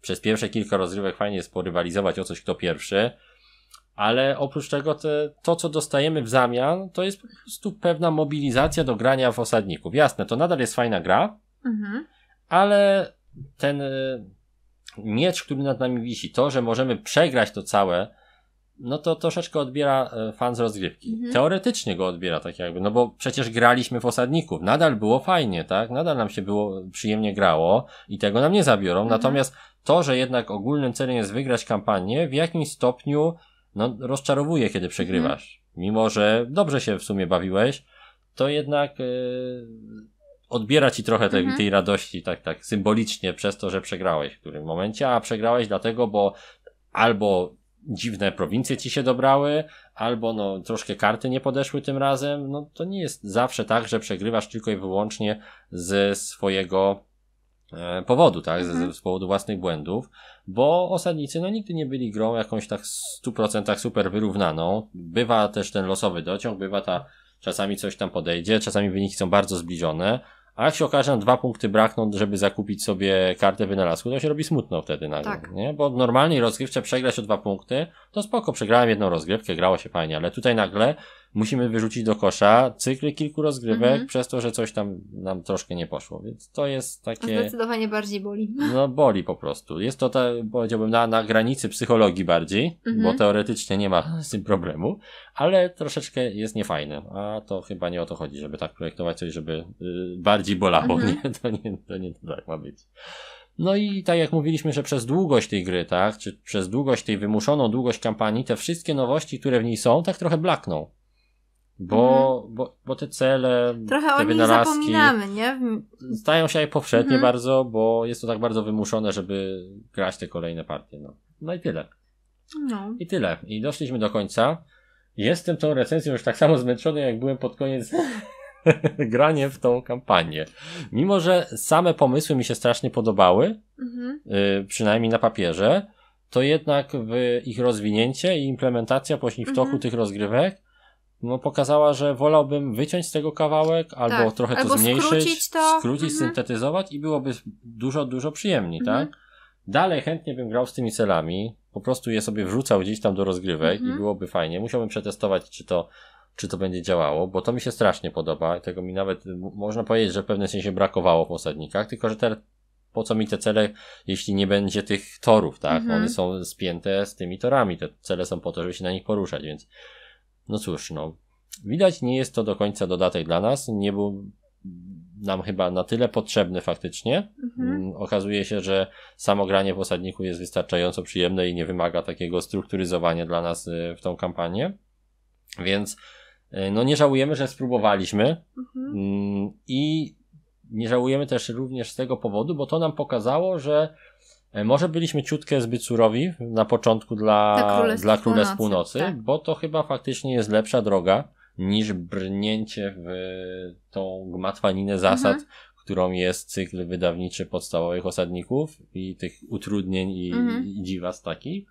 przez pierwsze kilka rozgrywek fajnie jest porywalizować o coś, kto pierwszy, ale oprócz tego te, to, co dostajemy w zamian, to jest po prostu pewna mobilizacja do grania w osadników. Jasne, to nadal jest fajna gra, mhm. ale ten y, miecz, który nad nami wisi, to, że możemy przegrać to całe, no to troszeczkę odbiera y, fan z rozgrywki. Mhm. Teoretycznie go odbiera tak jakby, no bo przecież graliśmy w osadników, nadal było fajnie, tak? Nadal nam się było przyjemnie grało i tego nam nie zabiorą. Mhm. Natomiast to, że jednak ogólnym celem jest wygrać kampanię, w jakim stopniu no, rozczarowuje, kiedy mhm. przegrywasz. Mhm. Mimo, że dobrze się w sumie bawiłeś, to jednak yy, odbiera ci trochę tej, mhm. tej radości, tak, tak, symbolicznie przez to, że przegrałeś w którym momencie, a przegrałeś dlatego, bo albo dziwne prowincje ci się dobrały, albo no, troszkę karty nie podeszły tym razem. No, to nie jest zawsze tak, że przegrywasz tylko i wyłącznie ze swojego e, powodu, tak, mhm. z, z powodu własnych błędów bo osadnicy no nigdy nie byli grą jakąś tak w 100% super wyrównaną. Bywa też ten losowy dociąg, bywa ta, czasami coś tam podejdzie, czasami wyniki są bardzo zbliżone, a jak się okaże, dwa punkty brakną, żeby zakupić sobie kartę wynalazku, to się robi smutno wtedy nagle, tak. nie? Bo normalnie rozgrywcze przegrać o dwa punkty, to spoko, przegrałem jedną rozgrywkę, grało się fajnie, ale tutaj nagle musimy wyrzucić do kosza cykle kilku rozgrywek mhm. przez to, że coś tam nam troszkę nie poszło, więc to jest takie... Zdecydowanie bardziej boli. No boli po prostu. Jest to, ta, powiedziałbym, na, na granicy psychologii bardziej, bo mhm. teoretycznie nie ma [LAUGHS] z tym problemu, ale troszeczkę jest niefajne, a to chyba nie o to chodzi, żeby tak projektować coś, żeby y, bardziej bolało, mhm. nie? To nie, to nie to tak ma być. No i tak jak mówiliśmy, że przez długość tej gry, tak, czy przez długość tej wymuszoną długość kampanii, te wszystkie nowości, które w niej są, tak trochę blakną bo, mhm. bo, bo te cele, Trochę te wynalazki nie? Stają się powszechnie mhm. bardzo, bo jest to tak bardzo wymuszone, żeby grać te kolejne partie. No, no i tyle. No. I tyle. I doszliśmy do końca. Jestem tą recenzją już tak samo zmęczony, jak byłem pod koniec [LAUGHS] granie w tą kampanię. Mimo, że same pomysły mi się strasznie podobały, mhm. y, przynajmniej na papierze, to jednak w ich rozwinięcie i implementacja później w toku mhm. tych rozgrywek no, pokazała, że wolałbym wyciąć z tego kawałek albo tak. trochę albo to zmniejszyć, skrócić, to. skrócić mhm. syntetyzować i byłoby dużo, dużo przyjemniej, tak? mhm. tak? Dalej chętnie bym grał z tymi celami, po prostu je sobie wrzucał gdzieś tam do rozgrywek mhm. i byłoby fajnie. Musiałbym przetestować, czy to, czy to będzie działało, bo to mi się strasznie podoba i tego mi nawet, można powiedzieć, że w pewnym sensie brakowało w osadnikach, tylko że teraz po co mi te cele, jeśli nie będzie tych torów, tak? Mhm. One są spięte z tymi torami, te cele są po to, żeby się na nich poruszać, więc no cóż, no. Widać, nie jest to do końca dodatek dla nas. Nie był nam chyba na tyle potrzebny faktycznie. Mhm. Mm, okazuje się, że samo granie w osadniku jest wystarczająco przyjemne i nie wymaga takiego strukturyzowania dla nas y, w tą kampanię. Więc y, no nie żałujemy, że spróbowaliśmy mhm. Mm, i nie żałujemy też również z tego powodu, bo to nam pokazało, że E, może byliśmy ciutkę zbyt surowi na początku dla, dla Królestw, Północy, tak. bo to chyba faktycznie jest lepsza droga niż brnięcie w e, tą gmatwaninę zasad, mhm. którą jest cykl wydawniczy podstawowych osadników i tych utrudnień i, mhm. i dziwas takich.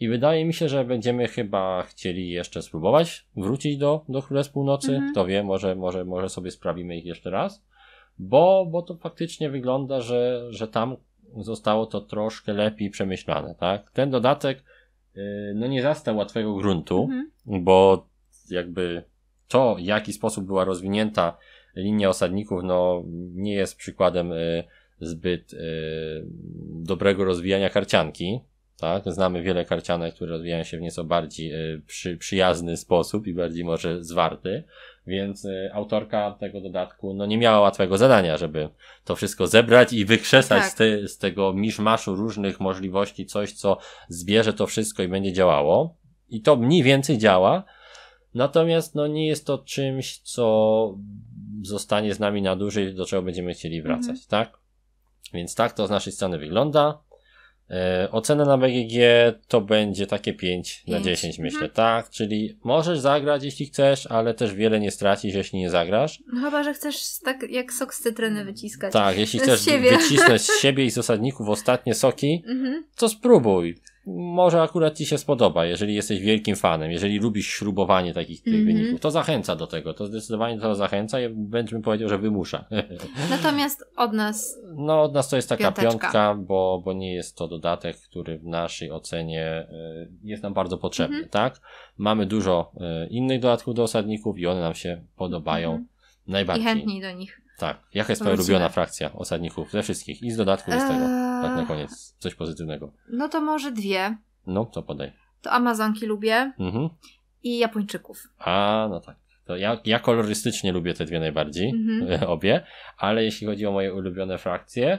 I wydaje mi się, że będziemy chyba chcieli jeszcze spróbować wrócić do, do Królestw Północy. Mhm. Kto wie, może, może, może sobie sprawimy ich jeszcze raz. Bo, bo to faktycznie wygląda, że, że tam zostało to troszkę lepiej przemyślane, tak? Ten dodatek y, no nie zastał łatwego gruntu, mhm. bo jakby to, w jaki sposób była rozwinięta linia osadników, no nie jest przykładem y, zbyt y, dobrego rozwijania karcianki, tak? Znamy wiele karcianek, które rozwijają się w nieco bardziej przy, przyjazny sposób i bardziej może zwarty, więc y, autorka tego dodatku no, nie miała łatwego zadania, żeby to wszystko zebrać i wykrzesać tak. z, te, z tego miszmaszu różnych możliwości coś, co zbierze to wszystko i będzie działało. I to mniej więcej działa. Natomiast no, nie jest to czymś, co zostanie z nami na dłużej, do czego będziemy chcieli wracać, mhm. tak? Więc tak to z naszej strony wygląda. E, Ocena na BGG to będzie takie 5, na 10, mhm. myślę, mhm. tak? Czyli możesz zagrać, jeśli chcesz, ale też wiele nie stracisz, jeśli nie zagrasz. No chyba, że chcesz tak jak sok z cytryny wyciskać. Tak, jeśli chcesz siebie. wycisnąć z siebie i z osadników ostatnie soki, mhm. to spróbuj może akurat Ci się spodoba, jeżeli jesteś wielkim fanem, jeżeli lubisz śrubowanie takich tych mm -hmm. wyników, to zachęca do tego, to zdecydowanie to zachęca i wręcz bym powiedział, że wymusza. [LAUGHS] Natomiast od nas No od nas to jest taka piąteczka. piątka, bo, bo nie jest to dodatek, który w naszej ocenie e, jest nam bardzo potrzebny, mm -hmm. tak? Mamy dużo e, innych dodatków do osadników i one nam się podobają mm -hmm. najbardziej. I chętniej do nich. Tak. Jaka jest Twoja ulubiona frakcja osadników ze wszystkich i z dodatku i z tego? Eee. Tak na koniec. Coś pozytywnego. No to może dwie. No, to podaj. To Amazonki lubię mhm. i Japończyków. A, no tak. To ja, ja kolorystycznie lubię te dwie najbardziej, mhm. [LAUGHS] obie, ale jeśli chodzi o moje ulubione frakcje,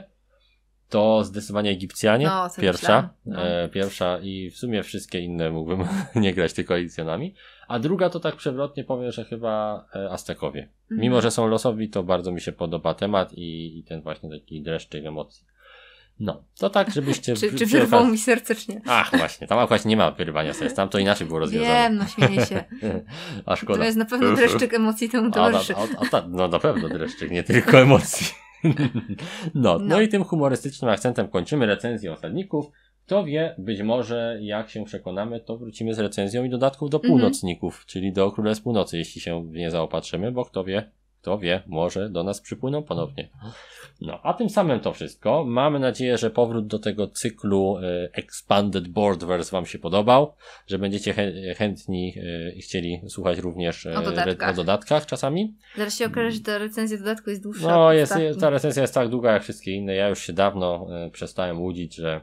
to zdecydowanie Egipcjanie, no, pierwsza, e, no. e, pierwsza i w sumie wszystkie inne mógłbym [LAUGHS] nie grać tylko Egipcjanami, a druga to tak przewrotnie powiem, że chyba e, Aztekowie. Mhm. Mimo, że są losowi, to bardzo mi się podoba temat i, i ten właśnie taki dreszczyk emocji. No, to tak, żebyście... [LAUGHS] czy, czy wyrwał mi serdecznie. Ach, właśnie, tam akurat nie ma wyrywania serc, tam to inaczej było rozwiązane. Wiem, no śmieję się. [LAUGHS] a szkoda. to jest na pewno dreszczyk emocji temu towarzyszy. A, no, no na pewno dreszczyk, nie tylko emocji. No, no, no i tym humorystycznym akcentem kończymy recenzję osadników. Kto wie, być może jak się przekonamy, to wrócimy z recenzją i dodatków do mhm. północników, mm -hmm. czyli do Królestw Północy, jeśli się nie zaopatrzymy, bo kto wie, kto wie, może do nas przypłyną ponownie. Mhm. Mhm. No, a tym samym to wszystko. Mamy nadzieję, że powrót do tego cyklu e, Expanded Boardverse Wam się podobał, że będziecie chętni e, i chcieli słuchać również e, o dodatkach, o dodatkach czasami. Zaraz się okaże, że ta recenzja dodatku jest dłuższa. No, jest, ta recenzja jest tak długa jak wszystkie inne. Ja już się dawno przestałem łudzić, że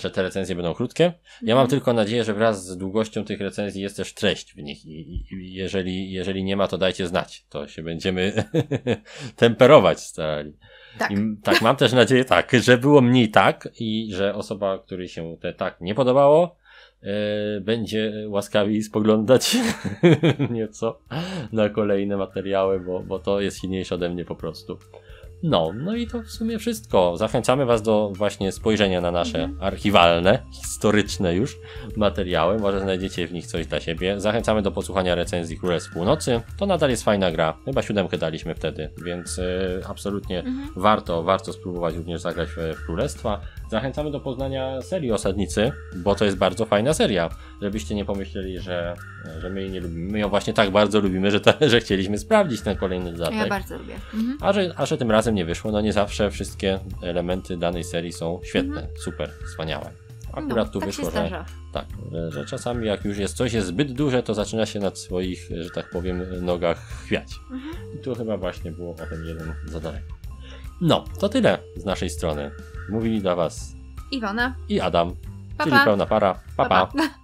że te recenzje będą krótkie. Ja mam mhm. tylko nadzieję, że wraz z długością tych recenzji jest też treść w nich i, i jeżeli, jeżeli nie ma, to dajcie znać. To się będziemy [LAUGHS] temperować starali. Tak. I, tak, mam też nadzieję tak, że było mniej tak i że osoba, której się te tak nie podobało, yy, będzie łaskawi spoglądać [LAUGHS] nieco na kolejne materiały, bo, bo to jest silniejsze ode mnie po prostu. No, no i to w sumie wszystko. Zachęcamy Was do właśnie spojrzenia na nasze mhm. archiwalne, historyczne już materiały. Może znajdziecie w nich coś dla siebie. Zachęcamy do posłuchania recenzji Królestw Północy. To nadal jest fajna gra. Chyba siódemkę daliśmy wtedy, więc y, absolutnie mhm. warto, warto spróbować również zagrać w, w Królestwa. Zachęcamy do poznania serii Osadnicy, bo to jest bardzo fajna seria. Żebyście nie pomyśleli, że, że my jej nie lubimy. My ją właśnie tak bardzo lubimy, że, że chcieliśmy sprawdzić ten kolejny dodatek. Ja bardzo lubię. Mhm. A, że, a że tym razem nie wyszło, no nie zawsze wszystkie elementy danej serii są świetne, mhm. super, wspaniałe. Akurat no, tu tak wyszło, że, tak, że, że czasami jak już jest coś jest zbyt duże, to zaczyna się na swoich, że tak powiem, nogach chwiać. Mhm. I tu chyba właśnie było o tym jeden zadanek. No, to tyle z naszej strony. Mówili dla Was Iwona i Adam, pa, czyli pełna para. Pa, pa. pa.